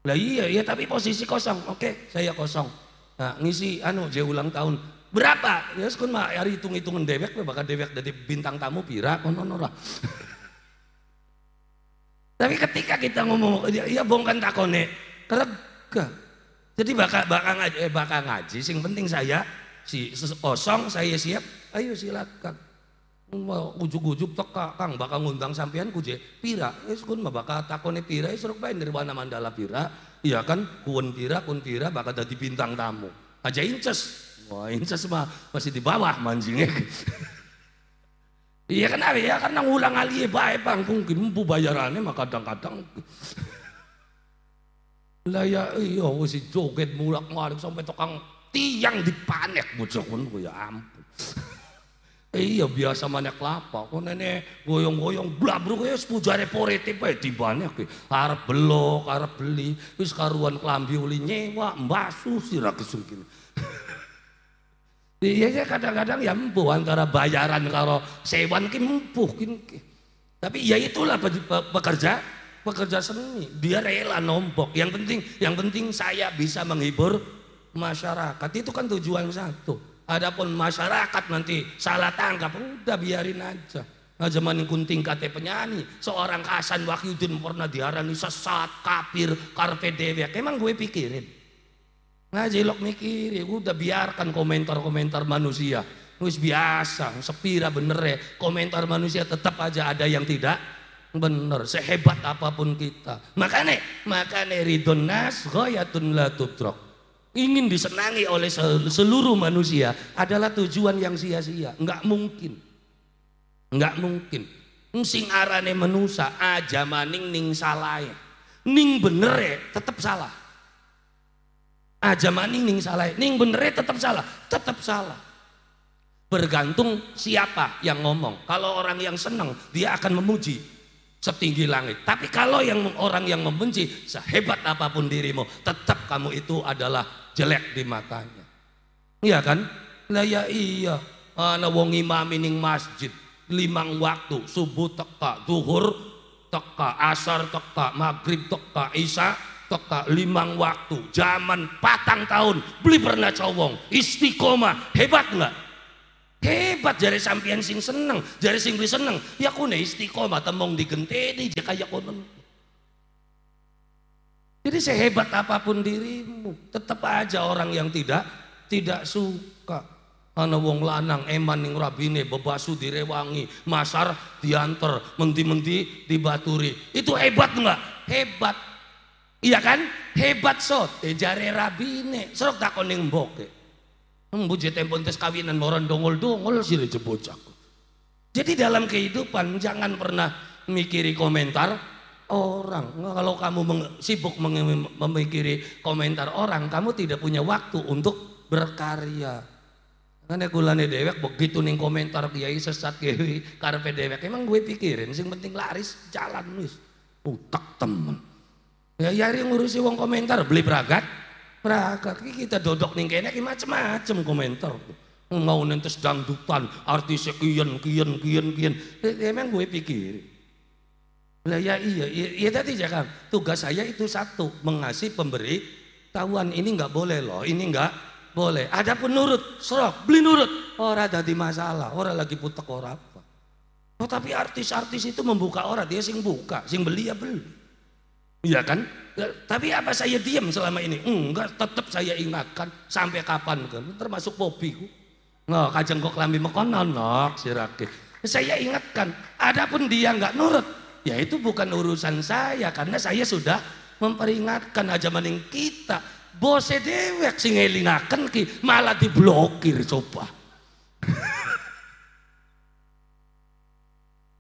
Lah iya, iya tapi posisi kosong. Oke, saya kosong. Nah, ngisi anu je ulang tahun. Berapa? Ya sekun mah hari hitung-hitungan dewek bakal dewek dari bintang tamu pira kono orang. tapi ketika kita ngomong ya, ya bongkan takone, kerega jadi bakal bakal ngaji, eh, bakal ngaji. Sing penting saya si kosong saya siap. Ayo silakan. Ujuk-ujuk teka kang bakal ngundang sampean kuje pira. Wis eh, kun mah bakal takone pira eh, seruk bae nirwana mandala pira. Iya kan kun pira kun pira bakal jadi bintang tamu. Aja inces. Wah inces mah masih di bawah mancingnya. *laughs* iya kenapa ya karena ulang alih bae bangkung, ki bayarannya mah kadang-kadang lah ya iya wis joget mulak-malik sampai tukang tiang dipanek bocah gue ya ampun. *laughs* iya biasa manek kelapa kok nene goyong-goyong blabruk ya sepujare poritip ae dibanek ki arep belok arep beli wis karuan klambi uli nyewa mbasu sira kesungkin. *laughs* Iya, iya kadang-kadang ya empuh antara bayaran karo sewan ki empuh Tapi ya itulah pekerja pekerja seni, dia rela nombok. Yang penting, yang penting saya bisa menghibur masyarakat. Itu kan tujuan satu. Adapun masyarakat nanti salah tangkap, udah biarin aja. Nah zaman kunting kate penyanyi, seorang Hasan Wahyudin pernah diarani sesat, kafir karpe dewe. Emang gue pikirin. Nah jelok mikir, ya udah biarkan komentar-komentar manusia. Wis biasa, sepira bener ya. Komentar manusia tetap aja ada yang tidak Bener, sehebat apapun kita. Makanya, makanya ridon nas ghayatun la tutrok. Ingin disenangi oleh seluruh manusia adalah tujuan yang sia-sia. Enggak mungkin. Enggak mungkin. Sing arane menusa aja maning ning salah Ning bener ya tetap salah. Aja maning ning salah Ning bener ya tetap salah. Tetap salah bergantung siapa yang ngomong. Kalau orang yang senang, dia akan memuji setinggi langit. Tapi kalau yang orang yang membenci, sehebat apapun dirimu, tetap kamu itu adalah jelek di matanya. Iya kan? Lah ya iya. Ana wong imam ning masjid limang waktu, subuh teka, zuhur teka, asar teka, maghrib teka, isya teka, limang waktu, zaman patang tahun, beli pernah cowong, istiqomah, hebat nggak? Hebat jari sampean sing seneng, jari sing wis seneng. Ya aku nek istiqomah temong digenteni jek kaya kono. Jadi sehebat apapun dirimu, tetap aja orang yang tidak tidak suka. Ana wong lanang eman ning rabine bebasu direwangi, masar diantar menti-menti dibaturi. Itu hebat enggak? Hebat. Iya kan? Hebat sot, eh, jare rabine. Serok takon ning mboke. Membuji tempon tes kawinan moron dongol-dongol sih bocah. Jadi dalam kehidupan jangan pernah mikiri komentar orang. Nah, kalau kamu meng, sibuk memikiri komentar orang, kamu tidak punya waktu untuk berkarya. Karena gulane dewek begitu nih komentar kiai sesat kiai karpe dewek. Emang gue pikirin, sing penting laris jalan nih. Utak temen. Ya yari ya, ngurusi wong komentar beli peragat Berangkat kita dodok ning kene ki macem-macem komentar. Mau nentes dangdutan, artis kian kian kian kian. Eh, eh, emang gue pikir. Lah ya iya, iya, iya tadi ya kan. Tugas saya itu satu, mengasih pemberi tahuan ini nggak boleh loh, ini nggak boleh. Ada pun nurut, serok, beli nurut. Orang ada di masalah, orang lagi putek orang apa. Oh, tapi artis-artis itu membuka orang, dia sing buka, sing beli ya beli. Iya kan? Eh, tapi apa saya diam selama ini? Enggak, tetap saya ingatkan sampai kapan kan, termasuk popiku. Nah, kajeng kok lambi mekonon nok nah, nah, sirake. Saya ingatkan, adapun dia enggak nurut, ya itu bukan urusan saya karena saya sudah memperingatkan aja maning kita. Bose dewek sing ngelingaken ki malah diblokir coba.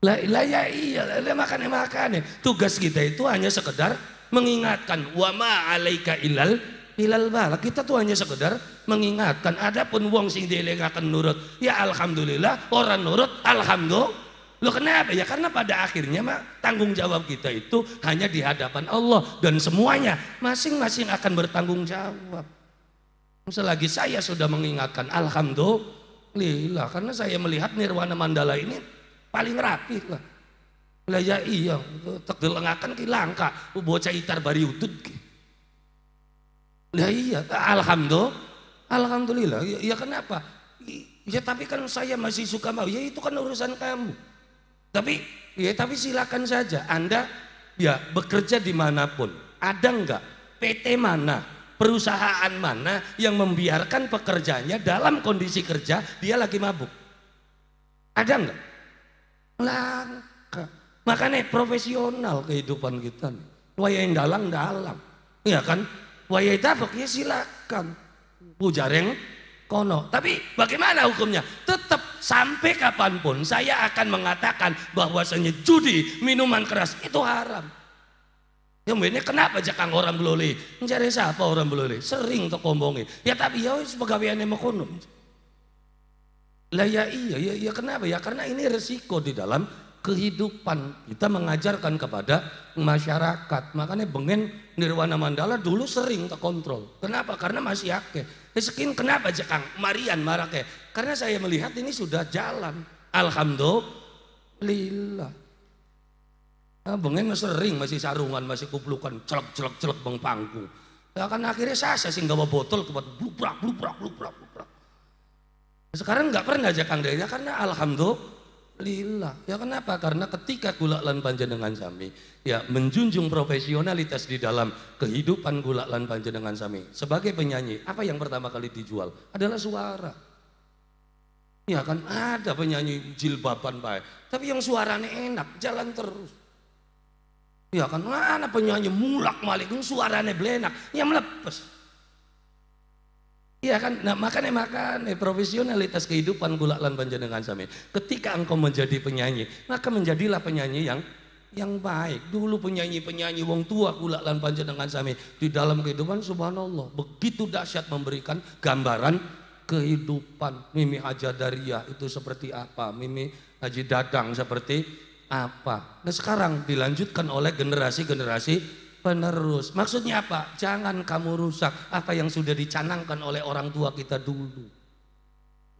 La ya iya, makan ya makan ya. Tugas kita itu hanya sekedar mengingatkan wa ma alaika ilal ilal bala. Kita tuh hanya sekedar mengingatkan. Adapun wong sing dielingaken nurut, ya alhamdulillah, orang nurut alhamdulillah. Lo kenapa? Ya karena pada akhirnya mak, tanggung jawab kita itu hanya di hadapan Allah dan semuanya masing-masing akan bertanggung jawab. Selagi saya sudah mengingatkan alhamdulillah karena saya melihat nirwana mandala ini paling rapi lah lah ya iya tegel lengakan ki langka bocah itar bari utut ki lah iya alhamdulillah alhamdulillah ya, ya kenapa ya tapi kan saya masih suka mau ya itu kan urusan kamu tapi ya tapi silakan saja anda ya bekerja dimanapun ada enggak PT mana perusahaan mana yang membiarkan pekerjanya dalam kondisi kerja dia lagi mabuk? Ada nggak? langka. Makanya profesional kehidupan kita Waya yang dalang dalang. Iya kan? itu tabok ya silakan. Pujareng kono. Tapi bagaimana hukumnya? Tetap sampai kapanpun saya akan mengatakan bahwasanya judi, minuman keras itu haram. Yang ini kenapa jakang orang beloli? Mencari siapa orang beloli? Sering tokombongi. Ya tapi ya pegawaiannya makono. Lah ya iya, ya, ya kenapa ya? Karena ini resiko di dalam kehidupan. Kita mengajarkan kepada masyarakat. Makanya bengen Nirwana Mandala dulu sering terkontrol. Kenapa? Karena masih akeh. Sekin kenapa Kang? Marian Marake. Karena saya melihat ini sudah jalan. Alhamdulillah. Nah, bengen sering masih sarungan, masih kuplukan, celak celak celak bang pangku. Ya, kan akhirnya saya sih nggak bawa botol kebat blubrak blubrak blubrak. Sekarang nggak pernah Kang Daya karena alhamdulillah. Ya kenapa? Karena ketika gulat lan panjenengan sami ya menjunjung profesionalitas di dalam kehidupan gulat lan panjenengan sami. Sebagai penyanyi, apa yang pertama kali dijual adalah suara. Ya kan ada penyanyi jilbaban baik, tapi yang suaranya enak, jalan terus. Ya kan mana penyanyi mulak malik, yang suaranya belenak, yang melepas Iya kan, nah makanya makanya eh, profesionalitas kehidupan gula lan dengan sami. Ketika engkau menjadi penyanyi, maka menjadilah penyanyi yang yang baik. Dulu penyanyi-penyanyi wong tua gula lan dengan sami di dalam kehidupan subhanallah begitu dahsyat memberikan gambaran kehidupan Mimi aja Hajadariah itu seperti apa, Mimi Haji Dadang seperti apa. Nah sekarang dilanjutkan oleh generasi-generasi penerus. Maksudnya apa? Jangan kamu rusak apa yang sudah dicanangkan oleh orang tua kita dulu.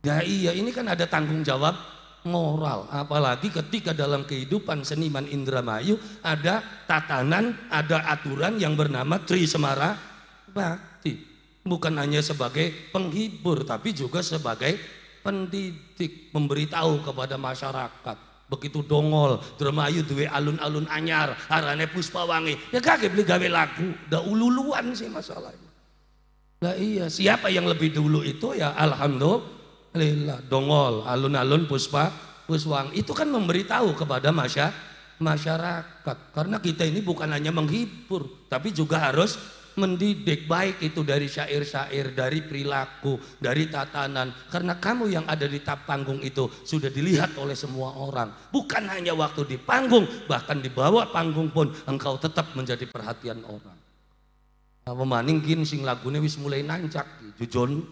Ya iya, ini kan ada tanggung jawab moral. Apalagi ketika dalam kehidupan seniman Indramayu ada tatanan, ada aturan yang bernama Tri Semara Bakti. Bukan hanya sebagai penghibur, tapi juga sebagai pendidik, memberitahu kepada masyarakat begitu dongol Dramayu duwe alun-alun anyar arane puspa wangi, ya kaget, beli gawe lagu udah ululuan sih masalahnya lah iya siapa yang lebih dulu itu ya alhamdulillah dongol alun-alun Puspa Puswang itu kan memberitahu kepada masyarakat masyarakat karena kita ini bukan hanya menghibur tapi juga harus mendidik baik itu dari syair-syair, dari perilaku, dari tatanan. Karena kamu yang ada di tap panggung itu sudah dilihat oleh semua orang. Bukan hanya waktu di panggung, bahkan di bawah panggung pun engkau tetap menjadi perhatian orang. Nah, memaning sing lagunya wis mulai nancak, jujon.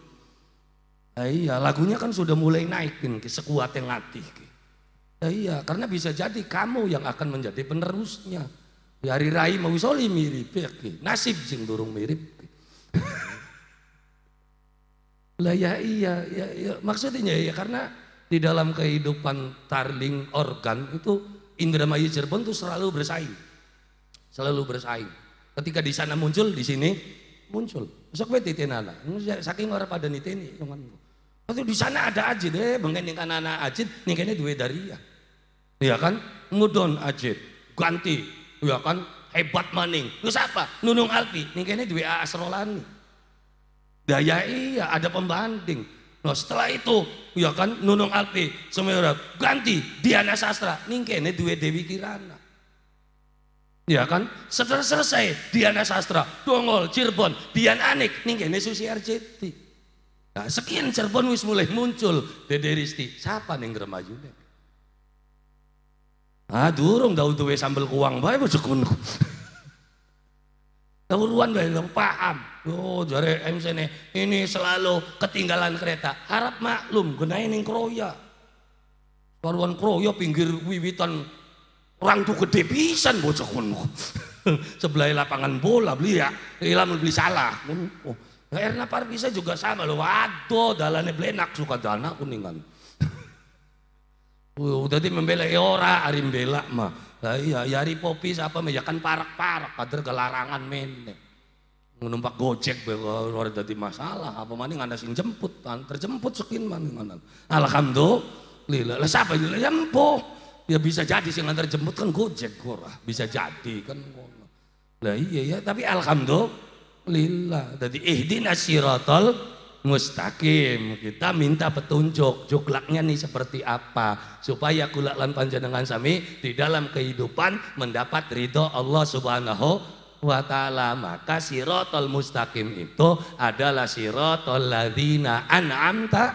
Nah, ya iya, lagunya kan sudah mulai naikin, sekuat yang latih. Nah, iya, karena bisa jadi kamu yang akan menjadi penerusnya. Hari rai mau soli mirip ya, nasib sing durung mirip. *laughs* lah ya iya, ya, ya, maksudnya ya karena di dalam kehidupan tarling organ itu indra Indramayu Cirebon itu selalu bersaing, selalu bersaing. Ketika di sana muncul, di sini muncul. Besok beti tenala. saking orang pada niteni. Tapi di sana ada ajid, deh, bengen anak-anak ajid, nih kayaknya duit dari ya. Iya kan? Mudon ajid, ganti ya kan hebat maning Lu siapa nunung alpi nih kayaknya dua nih daya iya ada pembanding Nah setelah itu, ya kan Nunung Alpi semuanya ganti Diana Sastra. Ningkene dua Dewi Kirana. Ya kan? Setelah selesai Diana Sastra, Dongol, Cirebon, Dian Anik, ningkene Susi Arjeti. Nah, sekian Cirebon wis mulai muncul Dede Risti. Siapa ning Remajune? Ah durung dah untuk sambel kuang bae bojo kono. Dawuruan bae paham. Oh jare MC ne ini selalu ketinggalan kereta. Harap maklum gunain yang kroya. Baruan kroya pinggir wiwitan orang tuh gede pisan bocah *laughs* Sebelah lapangan bola beli ya, hilang beli salah. Oh, Erna parvisa juga sama loh. Waduh, dalane belenak suka dana kuningan. Wuh, tadi membela ya ora ari membela mah. Lah iya, ya ari popi siapa mah ya kan parak-parak kader gelarangan mene. menumpak gojek bego luar dari masalah, apa maning sing jemput, kan terjemput sekin maning anda. Alhamdulillah. Lah siapa ini? Ya Ya bisa jadi sing anda jemput kan gojek kura, bisa jadi kan iya ya, tapi alhamdulillah. dari ihdinas siratal mustaqim. Kita minta petunjuk, juklaknya nih seperti apa supaya kulaklan panjenengan sami di dalam kehidupan mendapat ridho Allah Subhanahu wa ta'ala maka sirotol mustaqim itu adalah sirotol ladina an'amta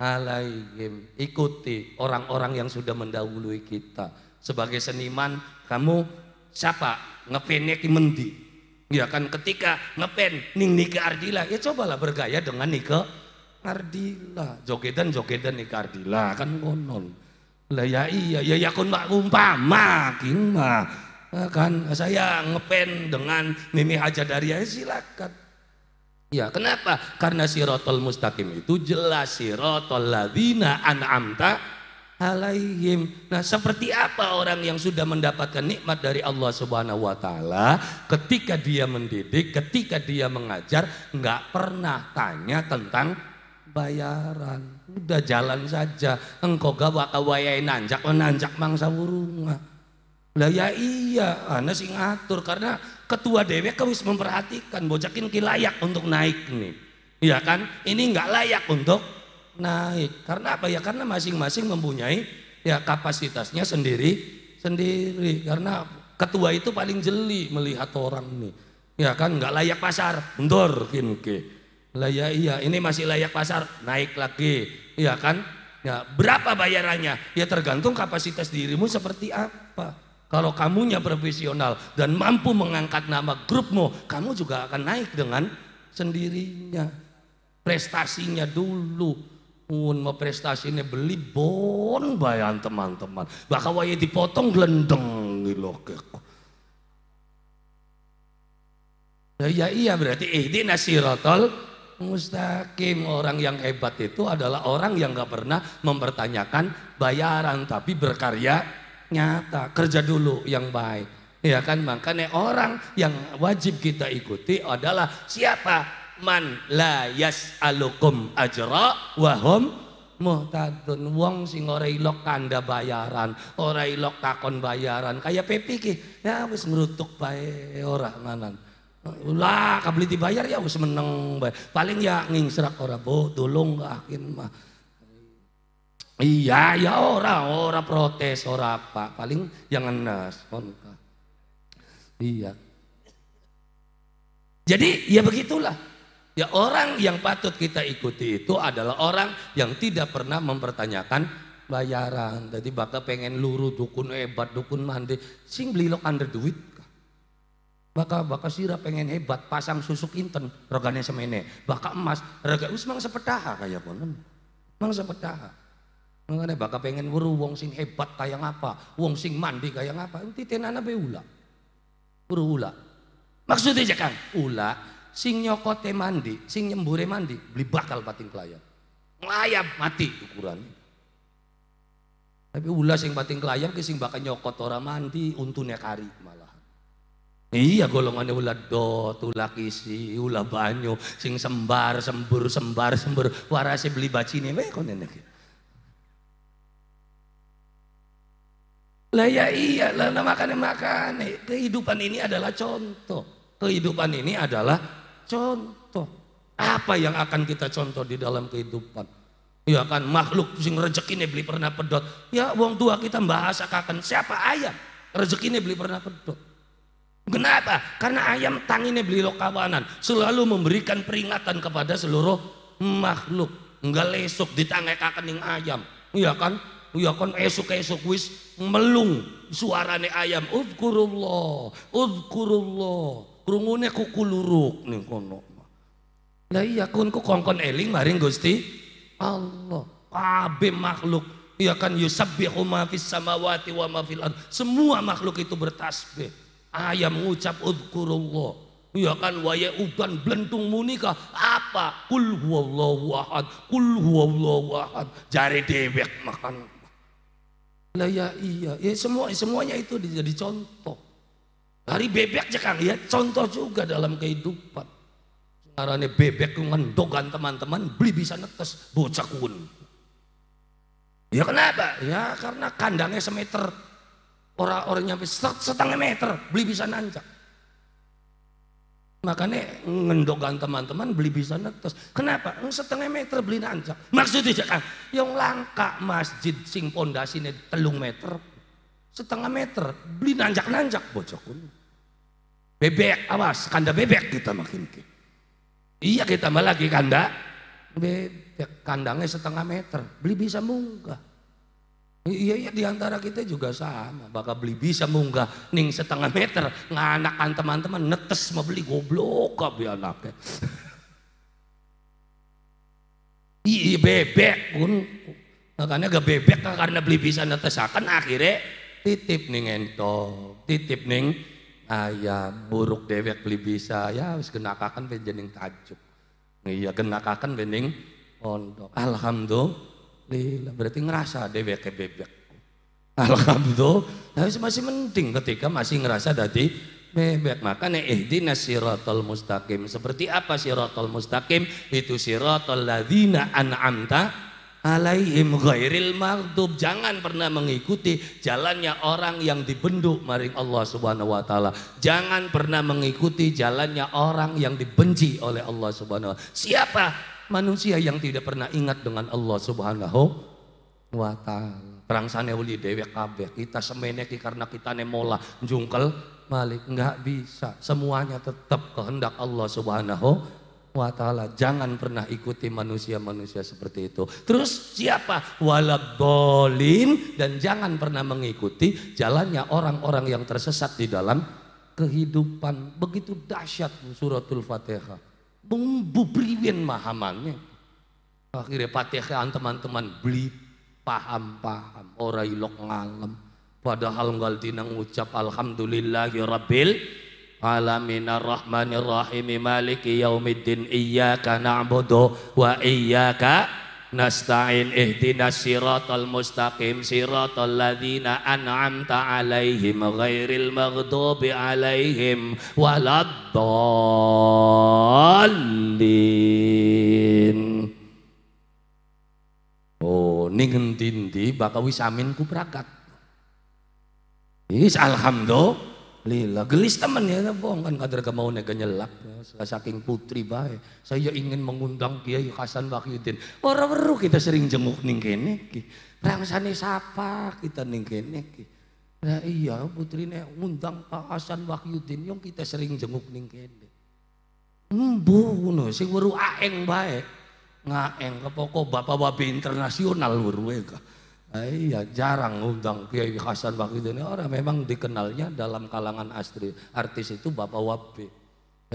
alaihim ikuti orang-orang yang sudah mendahului kita sebagai seniman kamu siapa ngepenek mendi Ya kan ketika ngepen ning Nike Ardila, ya cobalah bergaya dengan Nike Ardila. Jogedan jogedan Nike Ardila kan konon. Lah ya iya, ya ya kon mak umpama king mah. Ya kan saya ngepen dengan Mimi Haja dari ya silakan. Ya kenapa? Karena sirotol mustaqim itu jelas sirotol ladina an'amta alaihim. Nah, seperti apa orang yang sudah mendapatkan nikmat dari Allah Subhanahu wa taala ketika dia mendidik, ketika dia mengajar, nggak pernah tanya tentang bayaran. Udah jalan saja. Engkau gawa kawayai nanjak, oh, nanjak mangsa wurunga. Lah ya iya, ana sih ngatur karena ketua dewe harus memperhatikan bocakin ki layak untuk naik nih. Iya kan? Ini nggak layak untuk naik. Karena apa ya? Karena masing-masing mempunyai ya kapasitasnya sendiri sendiri. Karena ketua itu paling jeli melihat orang nih. Ya kan nggak layak pasar, mundur kinke. Layak iya, ini masih layak pasar, naik lagi. Ya kan? Ya, berapa bayarannya? Ya tergantung kapasitas dirimu seperti apa. Kalau kamunya profesional dan mampu mengangkat nama grupmu, kamu juga akan naik dengan sendirinya prestasinya dulu pun mau prestasi ini beli bon bayan teman-teman bahkan waya dipotong gelendeng gitu nah, ya iya berarti ini nasirotol mustaqim orang yang hebat itu adalah orang yang gak pernah mempertanyakan bayaran tapi berkarya nyata kerja dulu yang baik ya kan makanya orang yang wajib kita ikuti adalah siapa man la yas'alukum ajra wa hum muhtadun wong sing ora ilok kanda bayaran ora ilok takon bayaran kaya pepi ki ya wis ngrutuk bae ora nganan lah kabeli dibayar ya wis meneng bae paling ya ngingsrak ora bu tolong akin mah iya ya ora ora protes ora apa paling yang ngenes iya jadi ya begitulah Ya orang yang patut kita ikuti itu adalah orang yang tidak pernah mempertanyakan bayaran. Jadi bakal pengen luru dukun hebat, dukun mandi. Sing beli lo under duit. Baka baka sira pengen hebat, pasang susuk inten, regane semene. Baka emas, raga us mang sepetaha kaya konon. Mang sepetaha. Mengenai baka pengen weru wong sing hebat kaya ngapa, wong sing mandi kaya ngapa. Titenana be ula. Weru ula. Maksudnya jangan ula sing nyokote mandi, sing nyembure mandi, beli bakal pating kelayap. Kelayap mati ukurannya. Tapi ulas sing pating kelayap ke sing bakal nyokot ora mandi, untune kari malah. Iya golongannya ulah do, ulah kisi, ulah banyu, sing sembar, sembur, sembar, sembur, Warasi beli bacine, weh konen Lah ya iya, lah makan makan. Kehidupan ini adalah contoh. Kehidupan ini adalah contoh. Apa yang akan kita contoh di dalam kehidupan? Ya kan makhluk sing ini beli pernah pedot. Ya wong tua kita bahas akan siapa ayam rezekinya beli pernah pedot. Kenapa? Karena ayam ini beli lokawanan selalu memberikan peringatan kepada seluruh makhluk. Enggak lesuk di tangan kakening ayam. Ya kan? Ya kan esok-esok wis melung suarane ayam. Uzkurullah, uzkurullah. Rungune kuku luruk ning kono lah iya kon ku kongkon eling maring Gusti Allah kabeh makhluk ya kan yusabbihu ma fis samawati wa ma fil ard semua makhluk itu bertasbih ayam mengucap udkurullah Ya kan waya uban belentung munika apa? Kul huwallahu ahad, kul huwallahu ahad. Jari dewek makan. Lah ya iya, ya semua semuanya itu jadi contoh hari bebek aja kan ya, contoh juga dalam kehidupan. Caranya bebek dogan teman-teman, beli bisa netes, bocah kun. Ya kenapa? Ya karena kandangnya semeter. orang orangnya nyampe setengah meter, beli bisa nancak. Makanya ngendogan teman-teman beli bisa netes. Kenapa? Setengah meter beli nancak. Maksudnya Kang, yang langka masjid sing pondasinya telung meter, setengah meter beli nanjak-nanjak bocah kuno. Bebek, awas, kanda bebek kita makin. Iya kita tambah lagi kanda bebek, kandangnya setengah meter, beli bisa munggah. Iya iya diantara kita juga sama, bakal beli bisa munggah ning setengah meter nganakan teman-teman netes mau beli goblok biar anaknya. Iya bebek pun makanya gak bebek karena beli bisa netes akan akhirnya titip ning entok, titip ning ayam buruk dewek beli bisa ya harus genakakan bening tajuk iya genakakan bening pondok alhamdulillah berarti ngerasa dewek ke bebek alhamdulillah tapi masih penting ketika masih ngerasa tadi bebek makanya ihdina sirotol mustaqim seperti apa rotol mustaqim itu rotol ladina an'amta alaihim ghairil maghdub jangan pernah mengikuti jalannya orang yang dibenduk maring Allah Subhanahu wa taala jangan pernah mengikuti jalannya orang yang dibenci oleh Allah Subhanahu wa taala siapa manusia yang tidak pernah ingat dengan Allah Subhanahu wa taala perangsane uli dewek kabeh kita semeneki karena kita nemola jungkel malik nggak bisa semuanya tetap kehendak Allah Subhanahu wa taala. Jangan pernah ikuti manusia-manusia seperti itu. Terus siapa? Bolin dan jangan pernah mengikuti jalannya orang-orang yang tersesat di dalam kehidupan. Begitu dahsyat suratul Fatihah. Membubriwin mahamannya. Akhirnya Fatihah teman-teman beli paham-paham. Orang ilok ngalem. Padahal ngal ngucap Alhamdulillah, alhamdulillahi rabbil Alamina rahmanir rahimi maliki yaumiddin iyyaka na'budu wa iyyaka nasta'in ihdinas siratal mustaqim siratal ladzina an'amta 'alaihim ghairil maghdubi 'alaihim waladdallin Oh ning endi bakawis wis amin ku prakat Is alhamdulillah Lila, gelis teman ya, bohong kan kadar mau nega nyelak. Ya, saking putri baik, saya ingin mengundang Kiai Hasan Wahyudin. Orang baru kita sering jenguk ning kene iki. siapa sapa kita ning kene Nah iya putrinya undang Pak Hasan Wahyudin yang kita sering jenguk ning kene. Mbu ngono sing weru aeng bae. Ngaeng kepoko bapak-bapak internasional weru Iya, jarang undang Kiai Hasan ini Orang memang dikenalnya dalam kalangan asri artis itu Bapak Wabi.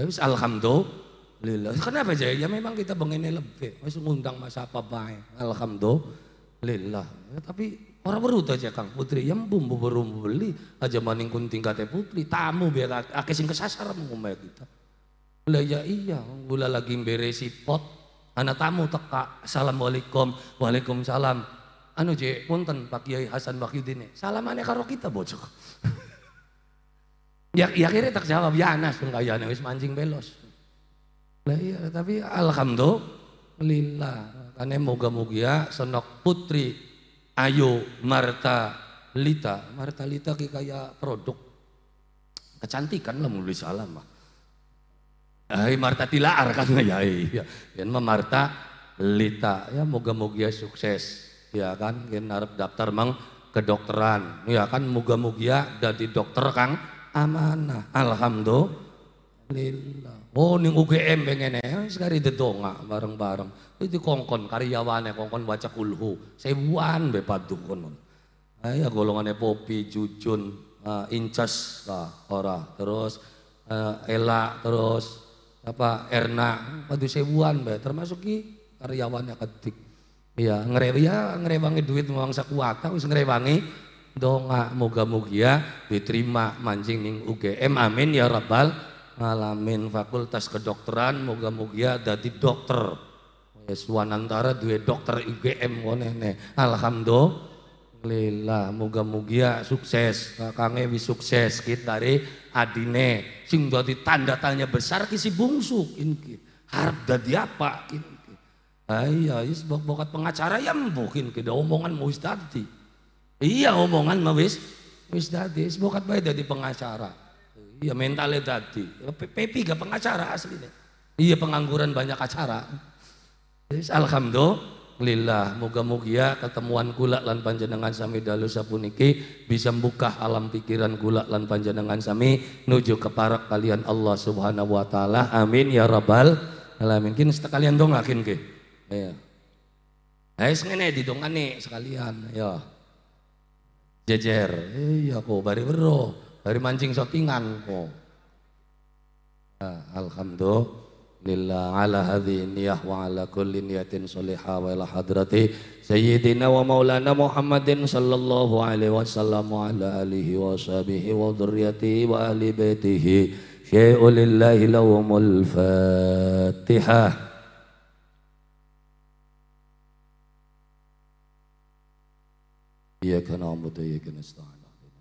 Ya Terus alhamdulillah. Kenapa aja? Ya memang kita begini lebih. Masuk ngundang masa apa baik. Alhamdulillah. Ya, tapi orang baru aja Kang Putri. Yang bumbu berumbu beli aja maning kunting kate Putri. Tamu biar akesin sing kesasar mengumbar kita. Lah ya iya, gula lagi beresi pot. Anak tamu teka. Assalamualaikum. Waalaikumsalam anu je punten Pak Kiai Hasan Wahyudin salamane karo kita bocok *laughs* ya, ya akhirnya tak jawab ya anas kaya wis mancing belos lah iya tapi alhamdulillah karena moga-moga ya, senok putri Ayu Marta Lita Marta Lita ki kaya produk kecantikan lah mulai salam mah Hai Marta Tilaar kan ya iya. Yen Marta Lita ya moga-moga ya sukses ya kan ingin harap daftar mang kedokteran ya kan muga-mugia jadi dokter kang amanah alhamdulillah oh ning UGM pengen ya sekali dedonga bareng-bareng itu kongkon karyawannya kongkon baca kulhu sebuan bepat dukun ayah golongannya Popi Jujun uh, eh, Incas lah ora terus uh, eh, Ela terus apa Erna padu sebuan be termasuk ki karyawannya ketik Iya, ngerewa ya ngerewangi duit mawang sakuata harus ngerewangi donga moga-moga ya, diterima mancing ning UGM amin ya rabbal alamin fakultas kedokteran moga-moga ya, dadi dokter wis antara duwe dokter UGM wonehne. alhamdulillah moga-moga ya, sukses kakange wis sukses kita dari adine sing dadi tanda tanya besar kisi bungsu, bungsu harap dadi apa ini. Iya, sebab bokat pengacara ya mungkin kita omongan muis istati. Iya omongan mawis wis is bokat baik dari pengacara. Iya mentalnya tadi. Ya, pepi gak pengacara asli aslinya. Iya pengangguran banyak acara. Is alhamdulillah, moga-moga ya ketemuan gula lan panjenengan sami dalu sapuniki bisa buka alam pikiran gula lan panjenengan sami nuju parak kalian Allah Subhanahu wa taala. Amin ya rabbal alamin. Kini sekalian dong akin ke. Iya. Nah, ngene didongane sekalian, ya. Jejer. Iya kok bari weruh, bari mancing sotingan kok. Ah, alhamdulillah ala hadhi niyah wa ala kulli niyatin soliha wa ila hadrati sayyidina wa maulana muhammadin sallallahu alaihi sallam wa ala alihi wa sahbihi wa dhuryati wa ahli baytihi syai'u lillahi fatihah إياك نعبد وإياك نستعين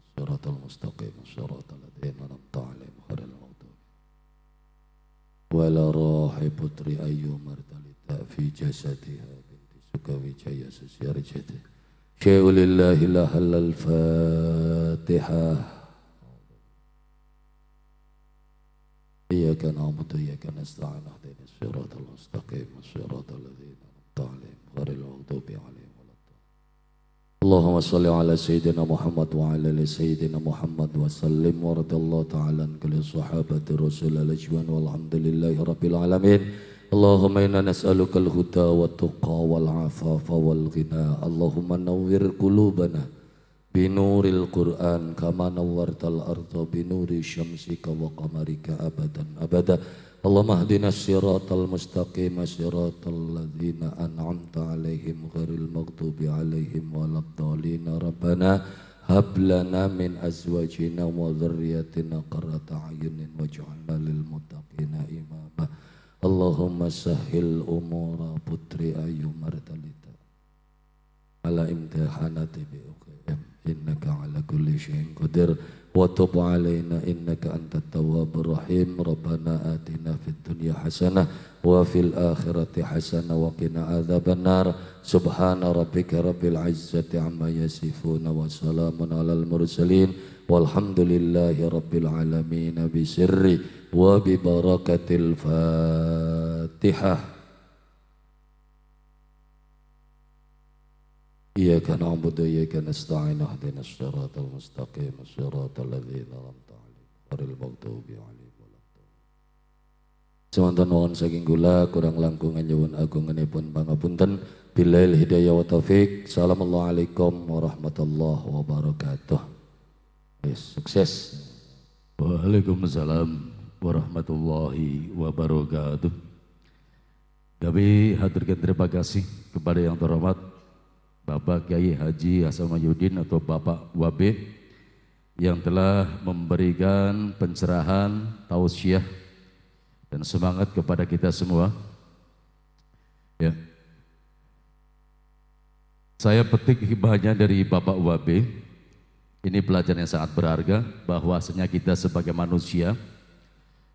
الصراط المستقيم الصراط الذين أنعمت عليهم غير المغضوب ولا راح putri Ayu Martalita fi jasadiha binti سيار جدي شيء لله لا حل الفاتحة إياك نعبد وإياك نستعين اهدنا الصراط المستقيم الصراط الذين أنعمت عليهم غير المغضوب عليهم Allahumma salli ala Sayyidina Muhammad wa ala ali Sayyidina Muhammad wa sallim wa radallahu ta'ala an kulli sahabati rasul al-ajwan walhamdulillahi rabbil alamin Allahumma inna nas'aluka al-huda wa tuqa wal afafa wal ghina Allahumma nawwir qulubana binuril Qur'an kama nawwartal arda binuri syamsika wa qamarika abadan abada اللهم اهدنا الصراط المستقيم صراط الذين أنعمت عليهم غير المغضوب عليهم ولا الضالين ربنا هب لنا من أزواجنا وذريتنا قرة أعين واجعلنا للمتقين إماما اللهم سهل أمور بطر اي مرتل على امتحانات bi انك على كل شيء قدر وتب علينا إنك أنت التواب الرحيم ربنا آتنا في الدنيا حسنة وفي الآخرة حسنة وقنا عذاب النار سبحان ربك رب العزة عما يصفون وسلام على المرسلين والحمد لله رب العالمين بسر وببركة الفاتحة إياك نعبد وإياك نستعين اهدنا الصراط المستقيم الصراط الذين أنعمت عليهم غير المغضوب عليهم Semantan wawan saking gula, kurang langkung nyuwun agunganipun pangapunten billail hidayah wa taufik. Assalamualaikum warahmatullahi wabarakatuh. Yes, sukses. Waalaikumsalam warahmatullahi wabarakatuh. Kami haturkan terima kasih kepada yang terhormat Bapak Kiai Haji Hasan Yudin atau Bapak Wabe yang telah memberikan pencerahan, tausiah dan semangat kepada kita semua. Ya. Saya petik hibahnya dari Bapak UAB. Ini pelajaran yang sangat berharga bahwasanya kita sebagai manusia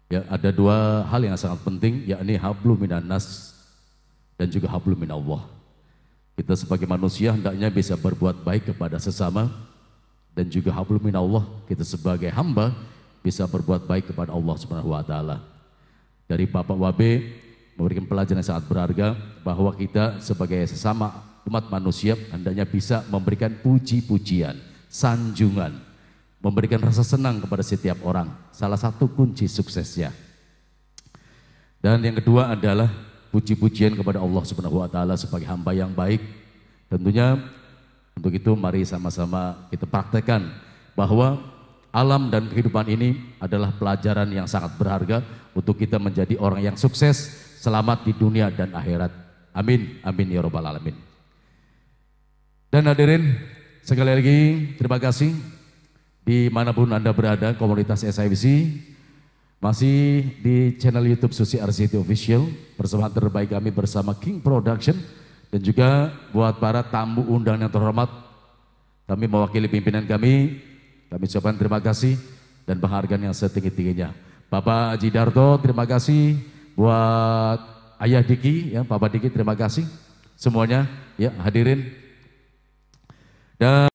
ya ada dua hal yang sangat penting yakni hablum minannas dan juga hablum minallah. Allah kita sebagai manusia hendaknya bisa berbuat baik kepada sesama dan juga hablum minallah kita sebagai hamba bisa berbuat baik kepada Allah Subhanahu wa taala. Dari Bapak Wabe memberikan pelajaran yang sangat berharga bahwa kita sebagai sesama umat manusia hendaknya bisa memberikan puji-pujian, sanjungan, memberikan rasa senang kepada setiap orang. Salah satu kunci suksesnya. Dan yang kedua adalah puji-pujian kepada Allah Subhanahu wa taala sebagai hamba yang baik. Tentunya untuk itu mari sama-sama kita praktekkan bahwa alam dan kehidupan ini adalah pelajaran yang sangat berharga untuk kita menjadi orang yang sukses, selamat di dunia dan akhirat. Amin, amin ya robbal alamin. Dan hadirin, sekali lagi terima kasih di dimanapun Anda berada, komunitas SIBC, masih di channel YouTube Susi RCT Official, persembahan terbaik kami bersama King Production dan juga buat para tamu undangan yang terhormat. Kami mewakili pimpinan kami, kami ucapkan terima kasih dan penghargaan yang setinggi-tingginya. Bapak Haji Darto, terima kasih buat Ayah Diki, ya Bapak Diki terima kasih semuanya, ya hadirin. Dan